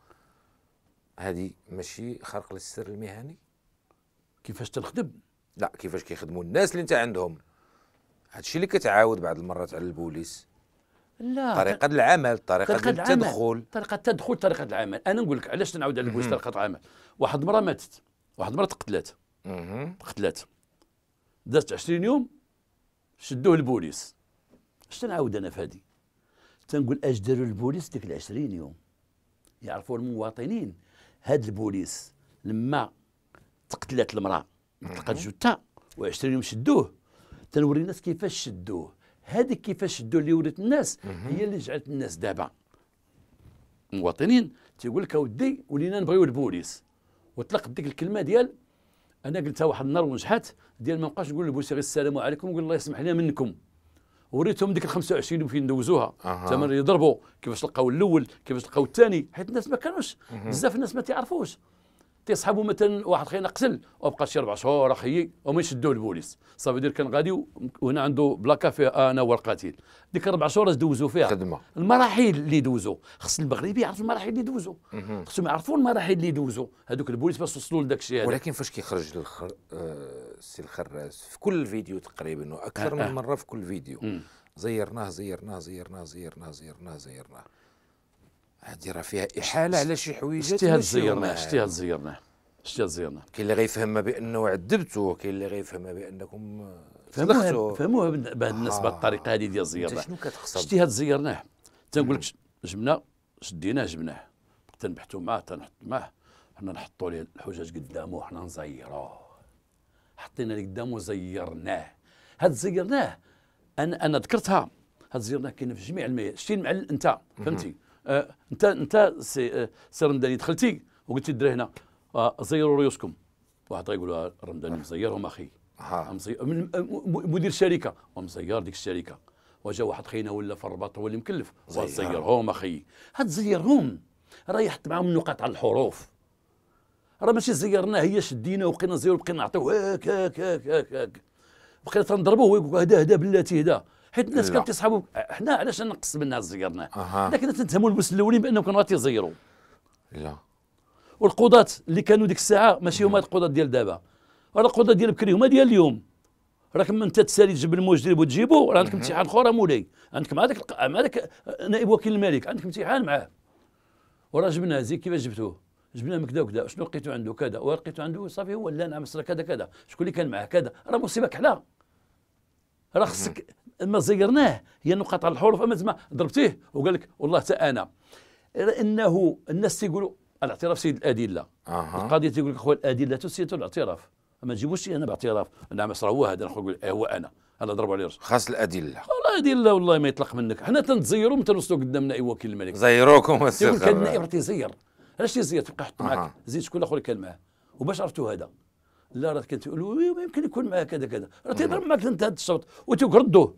هذه ماشي خرق للسر المهني كيفاش تنخدم لا كيفاش كيخدموا الناس اللي انت عندهم هادشي اللي كتعاود بعض المرات على البوليس لا طريقة العمل طريقة, طريقة التدخل طريقة التدخل طريقة العمل أنا نقول لك علاش نعاود على البوليس طريقة العمل واحد المرأة ماتت واحد المرأة تقتلات تقتلات دازت 20 يوم شدوه البوليس اش تنعاود أنا في هذه تنقول اش داروا البوليس ديك ال 20 يوم يعرفوا المواطنين هاد البوليس لما تقتلات المرأة تلقات جثة و 20 يوم شدوه تنوري الناس كيفاش شدوه هذيك كيفاش شدوه اللي ورث الناس هي اللي جعلت الناس دابا مواطنين تيقول لك اودي ولينا نبغيو البوليس وطلق ديك الكلمه ديال انا قلتها واحد النهار ونجحت ديال ما نبقاش نقول للبوليس غير السلام عليكم ونقول الله يسمح لنا منكم وريتهم ديك ال 25 اللي فين ندوزوها الثمن يضربوا كيفاش لقاو الاول كيفاش لقاو الثاني حيت الناس ما كانوش بزاف الناس ما تعرفوش تيصحابو مثلا واحد خينا قتل وبقى شي ربع شهور اخي وما يشدوه البوليس صافي دير كان غادي وهنا عنده بلاكا فيها انا القاتل ديك ربع شهور دوزوا فيها خدمه المراحل اللي دوزو خص المغربي يعرف المراحل اللي دوزو خصهم يعرفوا المراحل اللي دوزو هذوك البوليس باش وصلوا لذاك الشيء هذا ولكن فاش كيخرج الخر... آه، السي الخراز في كل فيديو تقريبا واكثر آه، من آه. مره في كل فيديو زيرناه زيرناه زيرناه زيرناه زيرناه زيرناه هذه راه فيها احاله على شي حويجات شتي هاد زيرناه شتي هاد زيرناه كاين اللي غيفهمها بانه عذبتوه كاين اللي غيفهمها بانكم فهموها فهموها بهذه الناس بهذه آه. الطريقه هذه ديال الزيرناه شنو كتقصد شتي هاد زيرناه تنقول لك جبنا شديناه جبناه تنبحثوا معاه تنحط معاه حنا نحطوا ليه الحجاج قدامه حنا نزيروه حطينا اللي قدامه زيرناه هاد زيرناه انا انا ذكرتها هاد زيرناه كاين في جميع الميادين شتي المعلم انت فهمتي آه انت انت سي أه، سي رمداني دخلتي وقلتي الدراري هنا آه، زيروا ريوسكم واحد يقول آه، رمداني مزيرهم اخي مدير شركه ومزير ديك الشركه وجا واحد خينا ولا في الرباط هو اللي مكلف وزيرهم اخي هاد زيرهم راه معاهم النقاط على الحروف راه ماشي زيرنا هي شدينا وبقينا نزيرو بقينا نعطيو هاك هاك هاك هاك, هاك. بقينا تنضربوه ويقول هدا هدا بلاتي هدا حيت الناس كانوا تيصحابوا حنا علاش نقص بالناس زيرنا لكن تنتهموا المسلولين الاولين بانهم كانوا تيزيروا لا والقضاة اللي كانوا ديك الساعه ماشي هما القضاة ديال دابا راه القضاة ديال بكري هما ديال اليوم راك من انت تسالي تجيب المجرب وتجيبو راه عندك امتحان اخر مولاي عندك مع ذاك مع ذاك نائب وكيل الملك عندك امتحان معاه وراه جبناه زيد كيفاش جبتوه جبناه من كذا وكذا شنو لقيتو عنده كذا ولقيتو عنده صافي هو لا نعم كذا كذا شكون اللي كان معاه كذا راه مصيبه كحله راه خصك ما زيرناه هي نقاط الحروف اما زعما ضربتيه وقال لك والله حتى انا انه الناس تيقولوا الاعتراف سيد الادله أه. القضيه تيقول لك اخويا الادله تسيد الاعتراف ما تجيبوش انا باعتراف نعم صرا هو هذا يقول هو انا هذا ضربوا عليه رجل خاص الادله والله الادله والله ما يطلق منك حنا تنتزيروا تنوصلو قدام قدامنا اي وكيل الملك زيروكم السيد يقول لك النائب راه تيزير علاش تيزير تبقى حط معك أه. زيد شكون اخر كان معاه وباش عرفتوا هذا لا راه كنت ما يمكن يكون معاه كذا كذا راه تيضرب معك انت هذا الصوت وتقردوه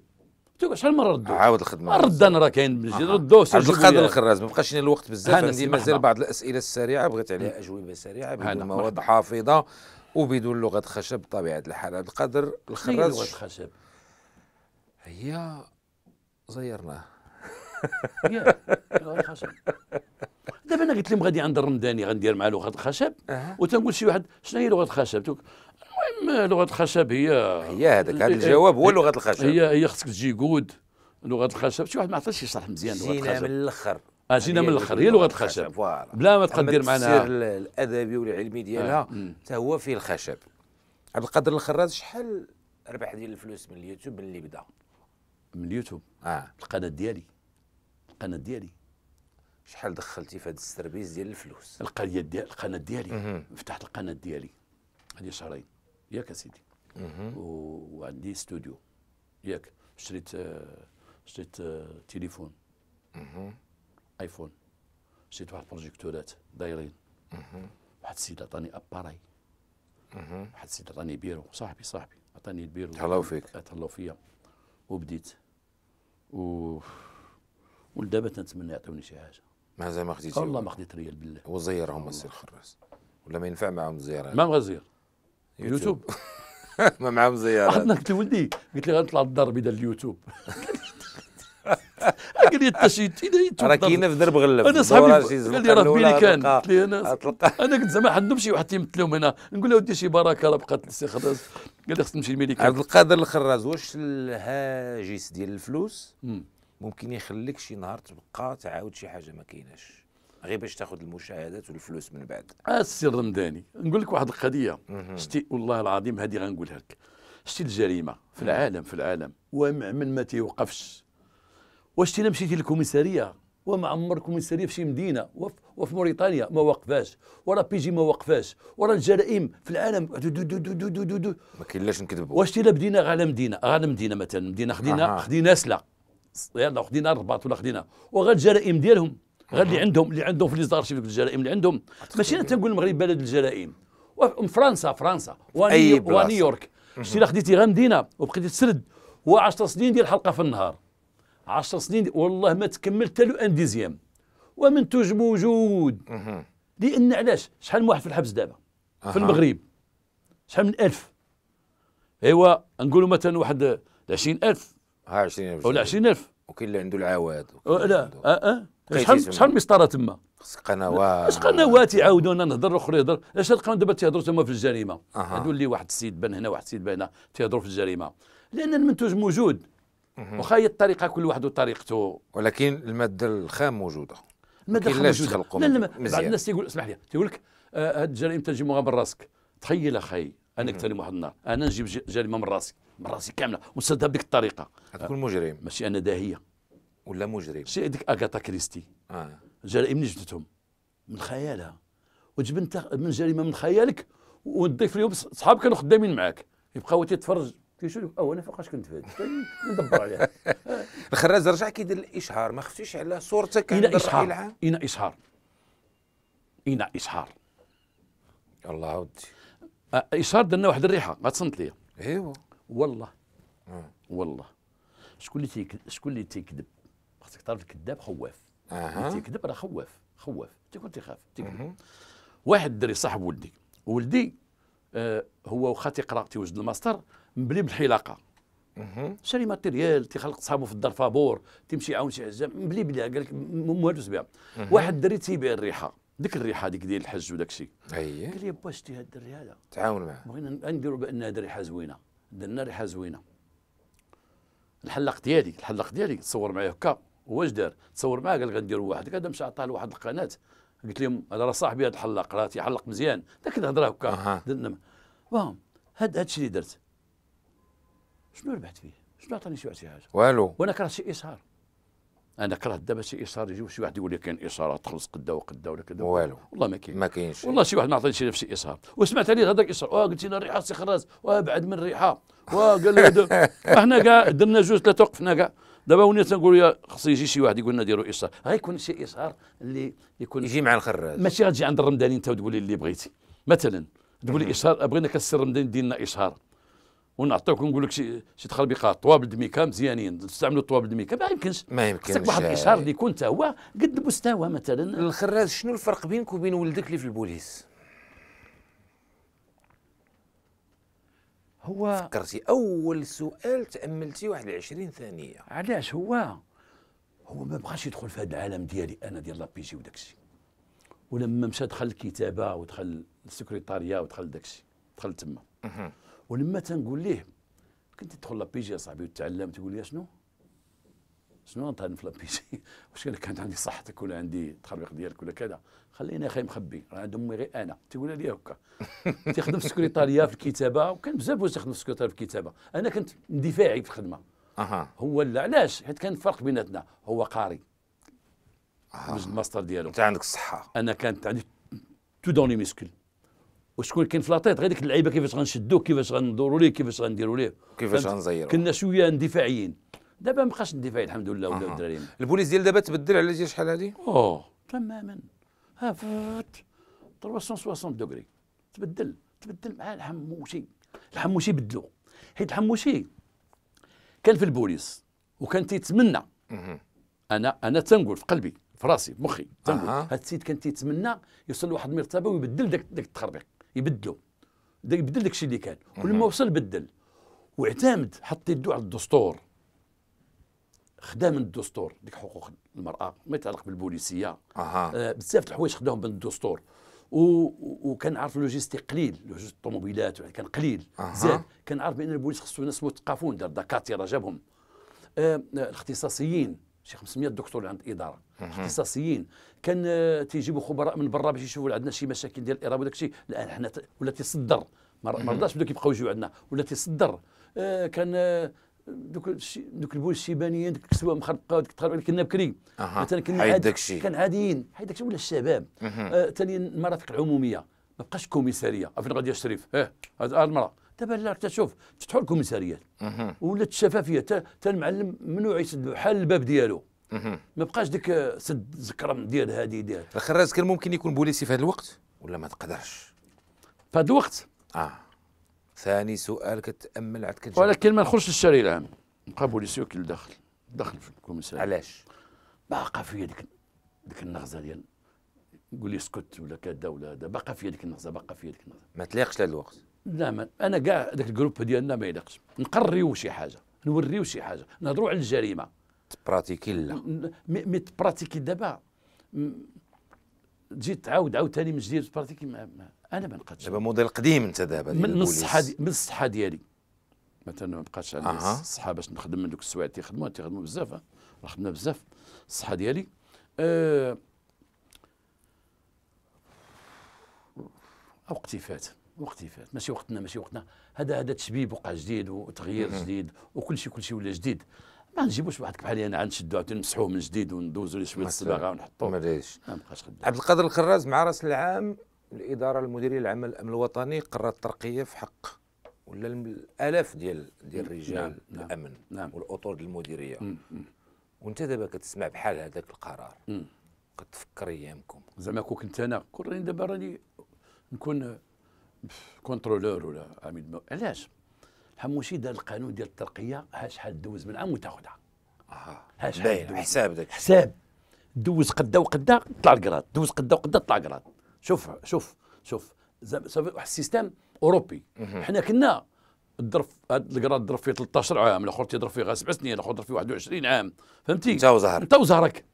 تقول شحال من ردوا عاود الخدمه رد انا راه كاين بالجد ردوه عبد القادر الخراز ما بقاش لنا الوقت بزاف عندي مازال بعض الاسئله السريعه بغيت عليها اجوبه سريعه بدون مواد حافظه وبدون لغه خشب بطبيعه الحال عبد القادر الخراز لغه خشب هي زيرناه يا لغه خشب دابا انا قلت لهم غادي عند الرمداني غندير معاه لغه الخشب أه. وتنقول شي واحد شنو هي لغه الخشب نعم، لغه الخشب هي هي هذاك هذا الجواب هو لغه الخشب هي هي خصك تجي قود لغه الخشب شي واحد ما عطاش يشرح مزيان لغه الخشب جينا من الاخر اه جينا من الاخر هي لغه الخشب بلا ما تقدر معنا الادبي والعلمي ديالها حتى آه، هو في الخشب عبد القادر الخراز شحال ربح ديال الفلوس من اليوتيوب اللي بدا من اليوتيوب اه القناه ديالي القناه ديالي شحال دخلتي في هذا السربيز ديال الفلوس القناه ديالي القناه ديالي فتحت القناه ديالي هذه شهرين ياك سيدي وعندي استوديو ياك شريت شريت آه، تليفون ايفون شريت واحد البروجيكتورات دايرين واحد السيد عطاني اباراي واحد السيد عطاني بيرو صاحبي صاحبي عطاني البيرو تهلاو فيك تهلاو فيا وبديت و ولدابا تنتمنى يعطوني شي حاجه مازال ما خديتش والله ما خديت ريال بالله وزيرهم السي الخراس ولا ما ينفع معاهم زيارة ما مغزير يوتيوب [LAUGHS] ما معاهم زيارات عندنا قلت لولدي قلت لي غنطلع الدار بدا اليوتيوب [LAUGHS] قال لي انت شي انت راه كاينه في درب غلب انا صاحبي قال لي راه بيني كان قلت لي انا انا كنت زعما عندهم شي واحد تيمثلهم هنا نقول له ودي شي بركه راه بقات السي خراز قال لي خصني نمشي لميريكان عبد القادر الخراز واش الهاجس ديال الفلوس ممكن يخليك شي نهار تبقى تعاود شي حاجه ما كايناش غير باش تاخذ المشاهدات والفلوس من بعد السي الرمداني نقول لك واحد القضيه شتي والله العظيم هذه غنقولها لك شتي الجريمه في العالم في العالم ومن ما تيوقفش واش تي مشيتي للكوميساريه وما عمر الكوميساريه في شي مدينه وف وفي موريتانيا ما وقفاش ورا بيجي ما وقفاش ورا الجرائم في العالم دو دو دو دو دو دو دو ما كاينلاش نكذبوا واش تي بدينا غالا مدينه غالا مدينه مثلا مدينه خدينا آه. خدينا سلا يلا خدينا الرباط ولا خدينا وغا الجرائم ديالهم غير اللي عندهم اللي عندهم في ليزارشيف الجرائم اللي عندهم ماشي انا تنقول المغرب بلد الجرائم فرنسا فرنسا ونيو ونيويورك شتي خديتي غير مدينه وبقيتي تسرد 10 سنين ديال حلقه في النهار 10 سنين دي والله ما تكمل حتى لو ان ديزيام ومنتوج موجود لان علاش شحال من واحد في الحبس دابا في المغرب شحال من 1000 ايوا نقولوا مثلا واحد 20000 ها 20000 ولا 20000 وكاين اللي عنده العواد لا اه اه شحال شحال مسطره تما قنوات قنوات يعاودونا نهضر الاخر يهضر اش القانون دابا تيهضروا تما في الجريمه أه. اللي واحد السيد بان هنا واحد السيد بان هنا تيهضروا في الجريمه لان المنتوج موجود واخا هي الطريقه كل واحد وطريقته ولكن الماده الخام موجوده الماده الخام موجوده لا لا بعض الناس تيقول اسمح لي تيقول لك آه، هاد الجريمه تنجموها من راسك تخيل اخي انا نكترم واحد النهار انا نجيب جريمه من راسي من راسي كامله ونسدها بديك الطريقه غتكون مجرم ماشي انا داهيه ولا مجرم شي ديك اغاتا كريستي آه. جرائم نجدتهم من خيالها وجبنت انت من جريمه من خيالك وتضيف لهم صحابك كانوا خدامين معاك يبقاو تيتفرج كيشوف اه انا فوقاش كنت فهد ندبر عليها [LAUGHS] الخراز رجع كيدير الاشهار ما خفتيش على صورتك عند اشهار العام اين اشهار اين اشهار الله عاودتي اشهار درنا واحد الريحه تصنت ليا ايوا والله آه. والله شكون اللي شكون اللي تيكذب خاصك تعرف الكذاب خواف اها تيكذب راه خواف خواف تيكون تيخاف تيكذب واحد الدري صاحب ولدي ولدي آه هو واخا تيقرا تيوجد الماستر مبلي بالحلاقه شاري ماتيريال تيخلق صحابو في الدار فابور تيمشي يعاون شي عزام مبلي بلي قال لك مهندس بها واحد الدري تيبيع الريحه ديك الريحه ديك ديال الحج وداك الشيء قال لي با شتي هاد الدري هذا تعاون معاه بغينا نديروا بان هاد الريحه زوينه درنا ريحه زوينه الحلاق ديالي الحلاق ديالي تصور معايا هكا واش دار تصور معاه قال غندير واحد قال مشى عطاه لواحد القناه قلت لهم هذا راه صاحبي هذا الحلاق راه تيحلق مزيان ذاك الهضره هكا بون نعم. هاد الشيء اللي درت شنو ربحت فيه؟ شنو عطاني شي واحد شي حاجه؟ والو وانا كرهت شي اشهار انا كرهت دابا شي اشهار يجي شي واحد يقول لي كاين اشهارات تخلص قدا وقدا ولا كذا والو والله ما كاين ما كاينش والله شي واحد ما عطانيش نفسي اشهار وسمعت عليه هذاك اشهار اه قلت لنا الريحه سي خراز وابعد آه، من الريحه وقال آه، له [LAUGHS] احنا كاع درنا جوج ثلاثه وقفنا كاع دابا وني تنقول يا خصو يجي شي واحد يقول لنا ديروا اشهار غيكون شي اشهار اللي يكون يجي مع الخراج ماشي غتجي عند الرمداني انت وتقول لي اللي بغيتي مثلا تقول لي اشهار بغينا كسر الرمداني دير لنا اشهار ونعطيوك ونقول لك شي شي تخربيقات طوابل دميكا مزيانين تستعملوا طوابل دميكا ما يمكنش ما يمكنش خصك واحد الاشهار اللي يكون حتى هو قد المستوى مثلا الخراج شنو الفرق بينك وبين ولدك اللي في البوليس هو فكرتي اول سؤال تاملتي واحد 20 ثانيه علاش هو هو ما بقاش يدخل في هذا العالم ديالي انا ديال لابيجي وداك وداكشي ولما مشى دخل الكتابه ودخل السكرتاريه ودخل داكشي دخل تما ولما تنقول ليه كنت تدخل لابيجي يا صاحبي وتعلم تقول لي شنو شنو انت لابيسي [LAUGHS] واش كانت عندي صحتك ولا عندي تخربيق ديالك ولا كذا خليني اخي مخبي راه عند امي غير انا تيقولها لي هكا [LAUGHS] تخدم في السكريطاريا في الكتابه وكان بزاف واش تخدم في السكريطاريا في الكتابه انا كنت اندفاعي في الخدمه اها هو لا علاش حيت كان الفرق بيناتنا هو قاري آه. الماستر ديالو انت عندك الصحه انا كانت عندي تو دون لي ميسكل وشكون كاين في لاطيط غير ديك اللعيبه كيفاش غنشدوه كيفاش غندوروا ليه كيفاش غنديروا ليه كيفاش غنزيروا كنا شويه اندفاعيين دابا ما بقاش الدفاع الحمد لله ولاو الدراري البوليس ديال دابا تبدل على شي شحال هادي اوه تماما ها فات 360 دوغري تبدل تبدل مع الحموشي الحموشي بدلو حيت الحموشي كان في البوليس وكان تيتمنى انا انا تنقول في قلبي في راسي في مخي تنقول هذا السيد كان تيتمنى يوصل لواحد المرتبه ويبدل داك داك التخربيق يبدلو يبدل داك الشيء اللي كان ولما وصل بدل واعتمد حط يدو على الدستور خدا من الدستور ديك حقوق المراه ما يتعلق بالبوليسيه آه. بزاف الحوايج خداهم من الدستور و... وكان عارف لوجيستي قليل لوجيست الطوموبيلات كان قليل آه. زاد كان عارف بان البوليس خصو ناس مثقفون دار دكاتره جابهم آه الاختصاصيين شي 500 دكتور عند الاداره اختصاصيين كان آه تيجيبوا خبراء من برا باش يشوفوا عندنا شي مشاكل ديال الارهاب وداك الشيء الان حنا ولا تيصدر ما رضاش بداو كيبقاو يجيو عندنا ولا تيصدر آه كان آه دوك دوك البول الشيبانيين دوك الكسوه مخربقه وديك اللي كنا بكري مثلا كنا عاد كان عاديين داك الشيء ولا الشباب ثانيا آه المرافق العموميه ما بقاش كوميساريه آه، فين غادي الشريف اه هذه المراه دابا لا تشوف تفتحوا الكوميساريات ولات الشفافيه حتى المعلم ممنوع يسد بحال الباب ديالو ما بقاش ديك آه، سد زكرم ديال هذه ديال الخراز كان ممكن يكون بوليسي في هذا الوقت ولا ما تقدرش في هذا الوقت اه ثاني سؤال كتامل عاد كتجاوب ولكن ما نخرجش للشارع العام نبقى بوليسيو وكيل داخل داخل في الكوميسار علاش باقى فيا ديك ديك النغزه ديال يقول لي اسكت ولا كذا ولا هذا باقى فيا ديك النغزه باقى فيا ديك النغزه ما تليقش لهذا الوقت لا ما انا كاع ذاك الجروب ديالنا ما يليقش نقريو شي حاجه نوريو شي حاجه نهضروا على الجريمه تبراتيكي لا مي تبراتيكي دابا تجي تعاود عاوتاني من جديد تبراتيكي ما, ما انا ما نقدش دابا موديل قديم انت دابا من الصحه من الصحه ديالي مثلا ما بقاش عندي أه. الصحه باش نخدم من دوك السوايع تيخدموا تيخدموا بزاف راه خدمنا بزاف الصحه ديالي أه وقتي فات وقتي فات ماشي وقتنا ماشي وقتنا هذا هذا تشبيب وقع جديد وتغيير جديد وكل شيء كل شيء ولا جديد ما نجيبوش واحد بحالي انا عاد نشدو عاد نمسحوه من جديد وندوزو شويه الصباغه ونحطوه ما بقاش عبد القادر الخراز مع راس العام الاداره المديريه العامه للامن الوطني قررت ترقيه في حق ولا الالاف ديال ديال نعم، رجال نعم،, نعم. الامن نعم. والاطر المديريه مم. وانت دابا كتسمع بحال هذاك القرار كتفكر ايامكم زعما كون كنت انا كون راني دابا راني نكون كونترولور ولا عميد مو... علاش حموشي دار القانون ديال الترقيه ها شحال دوز من عام وتاخذها اها ها شحال حساب داك حساب دوز قدا وقدا طلع الكراد دوز قدا وقدا طلع الكراد شوف شوف شوف واحد السيستم اوروبي حنا كنا الظرف هاد القرا ضرب فيه 13 عام الاخر تيضرب فيه غير سبع سنين الاخر ضرب فيه 21 عام فهمتي انت وزهرك انت وزهرك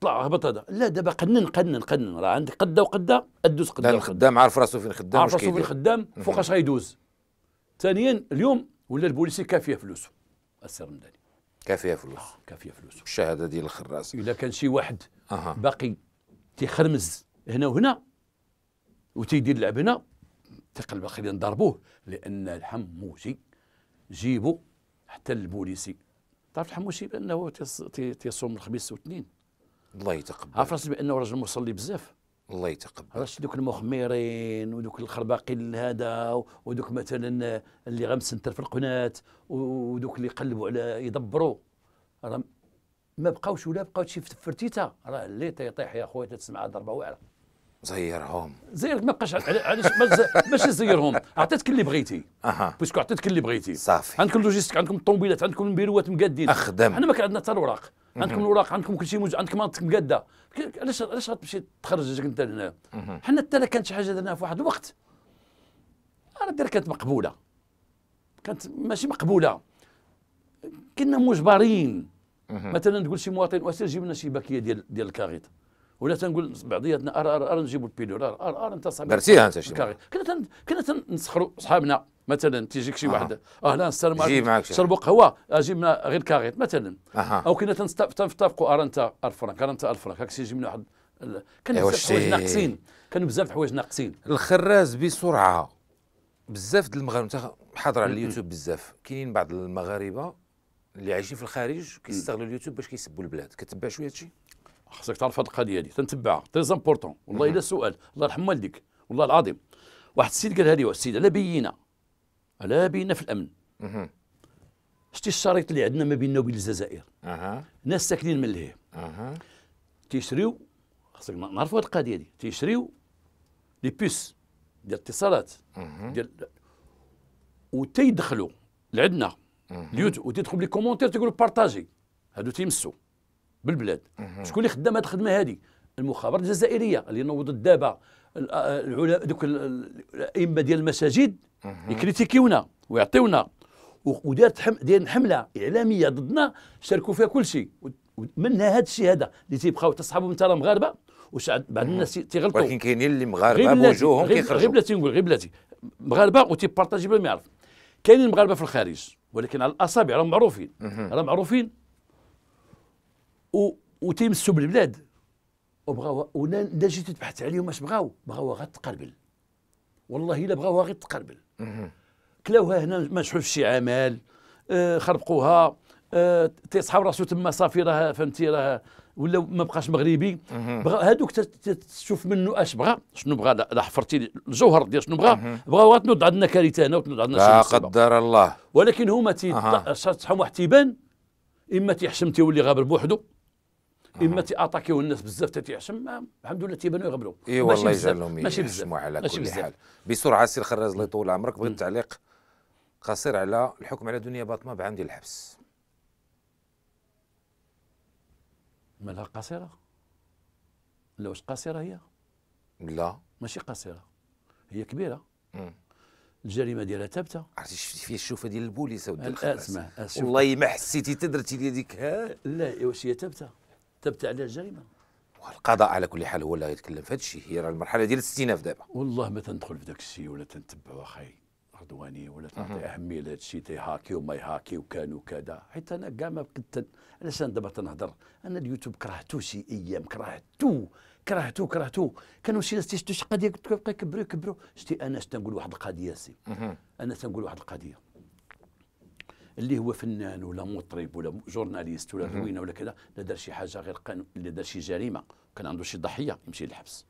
طلع هبط هذا لا دابا قنن قنن قنن راه عندك قده وقده ادوز قده لا الخدام عارف راسو فين خدام عارف راسو فين خدام فوقاش غيدوز ثانيا اليوم ولا البوليسي كافيه فلوسه السير المدني كافيه فلوس آه كافيه فلوس الشهاده ديال الخراس اذا كان شي واحد أه. باقي تيخرمز هنا وهنا وتيدير لعب هنا تقلب خلينا نضربوه لان الحموشي جيبو حتى البوليسي تعرف الحموشي بانه تيصوم الخميس والاثنين الله يتقبل عرف راسي بانه راجل مصلي بزاف الله يتقبل عرفت دوك المخمرين ودوك الخرباقين هذا ودوك مثلا اللي غمسنتر في القناه ودوك اللي يقلبوا على يدبروا راه ما بقاوش ولا بقاو شي فرتيته راه اللي تيطيح يا خويا تسمع ضربه واعره زيرهم زيرك ما بقاش علاش ماشي زيرهم عطيتك اللي بغيتي اها باسكو عطيتك اللي بغيتي صافي عندكم لوجيستيك عندكم الطوموبيلات عندكم البيروات مقادين اخدم حنا ما كان عندنا حتى الوراق عندكم الوراق عندكم كل شيء موجود عندكم مناطق مقاده علاش علاش غتمشي تخرج انت لهنا حنا حتى لا كانت شي حاجه درناها في واحد الوقت راه دير كانت مقبوله كانت ماشي مقبوله كنا مجبرين مثلا تقول شي مواطن واسير جيب لنا شي باكيه ديال ديال الكاغيط ولا تنقول بعضياتنا ار ار ار نجيبوا البيلور ار ار ار انت صاحبي درتيها انت شي كنا كنا تنسخروا صحابنا مثلا تيجيك شي واحد اهلا السلام عليكم شربوا قهوه اجي من غير كاغيط مثلا أه. او كنا تنتفقوا ار انت ار فرانك ار انت ار فرانك هاك يجي من واحد كان إيه، بزاف حوايج ناقصين كانوا بزاف حوايج ناقصين الخراز بسرعه بزاف د المغاربه حاضر على اليوتيوب بزاف كاينين بعض المغاربه اللي عايشين في الخارج كيستغلوا اليوتيوب باش كيسبوا البلاد كتبع شويه هادشي خصك تعرف هذه القضيه هذه تنتبعها تري امبورتون والله الا سؤال الله يرحم والديك والله العظيم واحد السيد قال لي السيد لا بينا لا بينا في الامن شتي الشريط اللي عندنا ما بيننا وبين الجزائر اها ناس ساكنين من لهيه اها تيشريو خصك نعرفوا هذه القضيه هذه تيشريو لي بيس ديال الاتصالات ديال وتيدخلوا لعندنا اليوتيوب وتيدخلوا لي كومونتير تيقولوا بارطاجي هادو تيمسوا بالبلاد شكون اللي خدام هذه الخدمه هذه المخابرات الجزائريه اللي نوضت دابا آه، العلماء دوك الائمه ديال المساجد يكريتيكيونا ويعطيونا ودارت حم ديال حمله اعلاميه ضدنا شاركوا فيها كل شيء منها هذا الشيء هذا اللي تيبقاو تصحابوا من ترى مغاربه وشعب بعض الناس تيغلطوا ولكن كاينين اللي مغاربه بوجوههم كيخرجوا غير بلاتي نقول غير بلاتي مغاربه وتيبارطاجي بلا ما يعرف كاينين مغاربه في الخارج ولكن على الاصابع راهم معروفين راهم معروفين وتيمسوا بالبلاد وبغاو ولا جيت تبحث عليهم اش بغاو بغاو غير تقربل والله الا بغاو غير تقربل كلاوها هنا ما شحوش شي عمل آه خربقوها آه راسو تما صافي راه فهمتي راه ولا ما بقاش مغربي بغا هذوك تشوف منه اش بغى شنو بغى لا حفرتي الجوهر ديال شنو بغى بغا تنوض عندنا كارثه هنا وتنوض عندنا لا قدر الله ولكن هما تيصحهم واحد تيبان اما تيحشم تيولي غابر بوحدو اما تاتاكيو الناس بزاف تتيحشم الحمد لله تيبانو يغبروا اي والله يجعلهم يحشموا على كل بزاف. حال بسرعه سي الخراز الله يطول عمرك بغيت تعليق قصير على الحكم على دنيا باطمه بعام ديال الحبس مالها قصيره لا واش قصيره هي لا ماشي قصيره هي كبيره مم. الجريمه ديالها ثابته عرفتي شفتي فيها الشوفه ديال البوليس اسمع والله ما حسيتي تدرتي ديك ها لا واش هي ثابته تبت عليه جريمه والقضاء على كل حال هو اللي غيتكلم في هذا الشيء هي المرحله ديال الاستئناف دابا والله ما تندخل في ذاك الشيء ولا تنتبعوا اخي رضواني ولا تعطي اهميه لهذا الشيء تيهاكي وما يهاكي وكان وكذا حيت انا كاع ما كنت علاش انا دابا تنهضر انا اليوتيوب كرهتو شي ايام كرهتو كرهتو كرهتو كانوا شي ناس تيشتو شي قضيه كبروا كبروا شتي انا شتنقول واحد القضيه سي انا تنقول واحد القضيه اللي هو فنان ولا مطرب ولا جورناليست ولا روينه ولا كذا لا دار شي حاجه غير قانون لا دار شي جريمه كان عنده شي ضحيه يمشي للحبس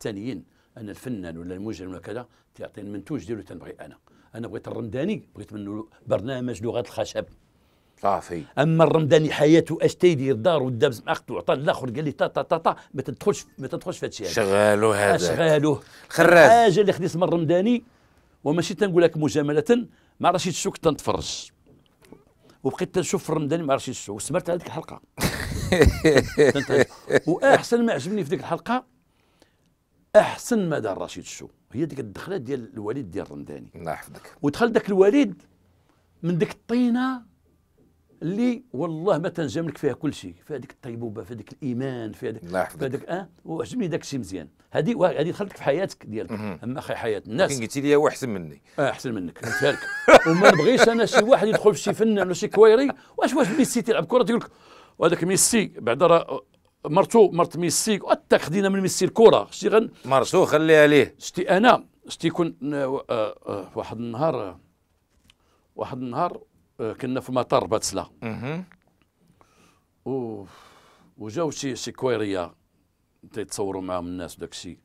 ثانيا انا الفنان ولا المجرم ولا كذا تعطي المنتوج ديالو تنبغي انا انا بغيت الرمداني بغيت منه برنامج لغه الخشب صافي اما الرمداني حياته اش تيدير دار ودابز مع اختو عطى الاخر قال لي تا تا تا تا ما تدخلش ما تدخلش في هذا الشيء شغالو هذا شغالوه الحاجه اللي خديت من الرمداني وماشي تنقول لك مجامله مع رشيد الشوك تنتفرج وبقيت تنشوف في رمضان ما عرفتش الشو وسمرت على هذيك الحلقه [LAUGHS] واحسن ما عجبني في ديك الحلقه احسن ما دار رشيد الشو هي ديك الدخله ديال الوليد ديال الرمداني الله يحفظك ودخل ذاك الوليد من ديك الطينه اللي والله ما تنجم لك فيها كل شيء في هذيك الطيبوبه في هذيك الايمان في هذيك في هذيك اه وعجبني داك الشيء مزيان هذه هذه دخلتك في حياتك ديالك اما حياه الناس قلتي لي هو احسن مني اه احسن منك قلتها [LAUGHS] وما نبغيش انا شي واحد يدخل في شي فن ولا شي كويري واش واش ميسي تيلعب كره تيقول لك وهذاك ميسي بعد راه مرتو مرت ميسي حتى خدينا من ميسي الكره شتي غن مرتو خليها ليه شتي انا شتي كنت آه، آه، آه، واحد النهار واحد النهار آه، كنا في مطار باتسلا و وجاو شي شي كويريه تيتصوروا معاهم الناس وداك الشيء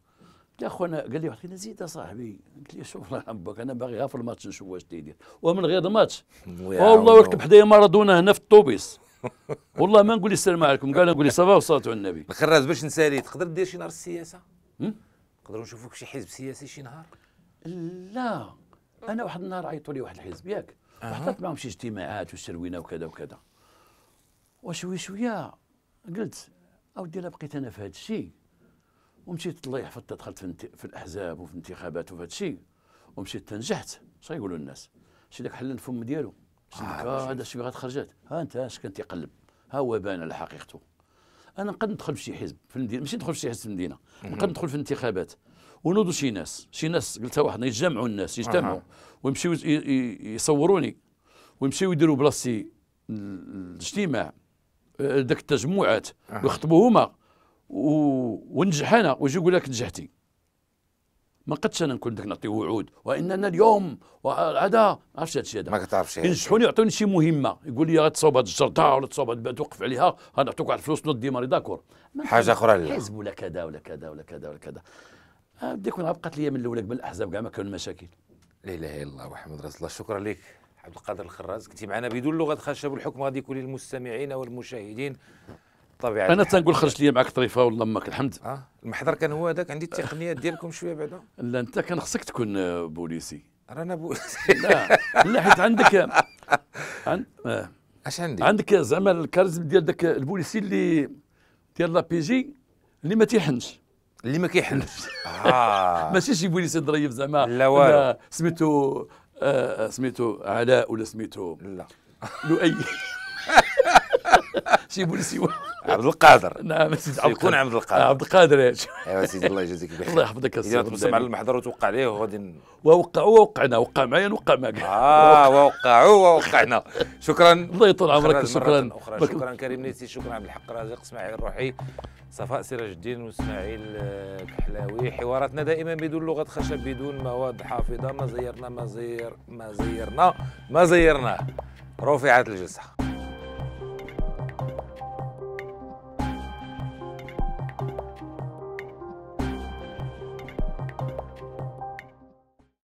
يا اخوانا قال لي واحد زيد صاحبي قلت لي شوف الله يحبك انا باغي غير في الماتش نشوف واش تيدير ومن غير الماتش والله يكتب حدايا مارادونا هنا في الطوبيس [LAUGHS] والله ما نقول السلام عليكم قال نقول صافا وصلت على النبي الخراز باش نسالي تقدر دير شي نهار السياسه نقدروا نشوفوك شي حزب سياسي شي نهار لا انا واحد النهار عيطوا لي واحد الحزب ياك أه. معهم شي اجتماعات وسروينه وكذا وكذا وشوي شويه قلت اودي الا بقيت انا في هذا الشيء ومشيت الله حتى دخلت في, في الاحزاب وفي الانتخابات وفي هذا الشيء ومشيت تنجحت شنو يقولوا الناس شي داك حل الفم ديالو آه هذا شي خرجت؟ ها انت اش كان تيقلب ها هو بان على حقيقته انا نقد ندخل في شي حزب في المدينه ماشي ندخل في شي حزب في المدينه نقد ندخل في الانتخابات ونوضوا شي ناس شي ناس قلتها واحد يتجمعوا الناس يجتمعوا ويمشيو يصوروني ويمشيو يديروا بلاصتي الاجتماع ذاك آه، التجمعات ويخطبوا هما ونجح انا ويجي يقول لك نجحتي ما قدش انا نكون ديك نعطي وعود واننا اليوم هذا عرفتش هادشي هذا ما كتعرفش ينجحوني يعطوني شي مهمه يقول لي غتصوب هاد الجرده ولا تصوب هاد توقف عليها غنعطوك واحد الفلوس نوض ديماري داكور حاجه اخرى لا حزب ولا كذا ولا كذا ولا كذا ولا كذا بدي كون بقات لي من الاولى قبل الاحزاب كاع ما كانوا المشاكل لا اله الا الله محمد رسول الله شكرا لك عبد القادر الخراز كنتي معنا بدون لغه خشب الحكم غادي يكون للمستمعين والمشاهدين طبيعة انا تنقول خرجت لي معك طريفه والله امك الحمد اه المحضر كان هو هذاك عندي التقنيات ديالكم شويه بعدا لا انت كان خصك تكون بوليسي رانا بوليسي لا لا حيت عندك عن... آه. اش عندي عندك زعما الكاريزم ديال ذاك البوليسي اللي ديال لا بي جي اللي ما تيحنش اللي ما كيحلش آه. [LAUGHS] ماشي شي بوليس ضريف زعما لا والو سميتو آه، سميتو علاء ولا سميتو لا لؤي [LAUGHS] شي بوليسي عبد القادر نعم سيدي عبد القادر عبد القادر يا القادر ايوا سيدي الله يجازيك بخير الله يحفظك السي اذا تبصم على المحضر وتوقع عليه وغادي ووقع ووقعنا وقع معايا نوقع معك اه ووقعوا ووقعنا شكرا الله يطول عمرك شكرا شكرا كريم نيسي شكرا عبد الحق رازق اسماعيل روحي صفاء سراج الدين واسماعيل كحلاوي آه، حواراتنا دائما بدون لغه خشب بدون مواد حافظه ما زيرنا ما زير ما زيرنا ما زيرناه رفعت الجلسه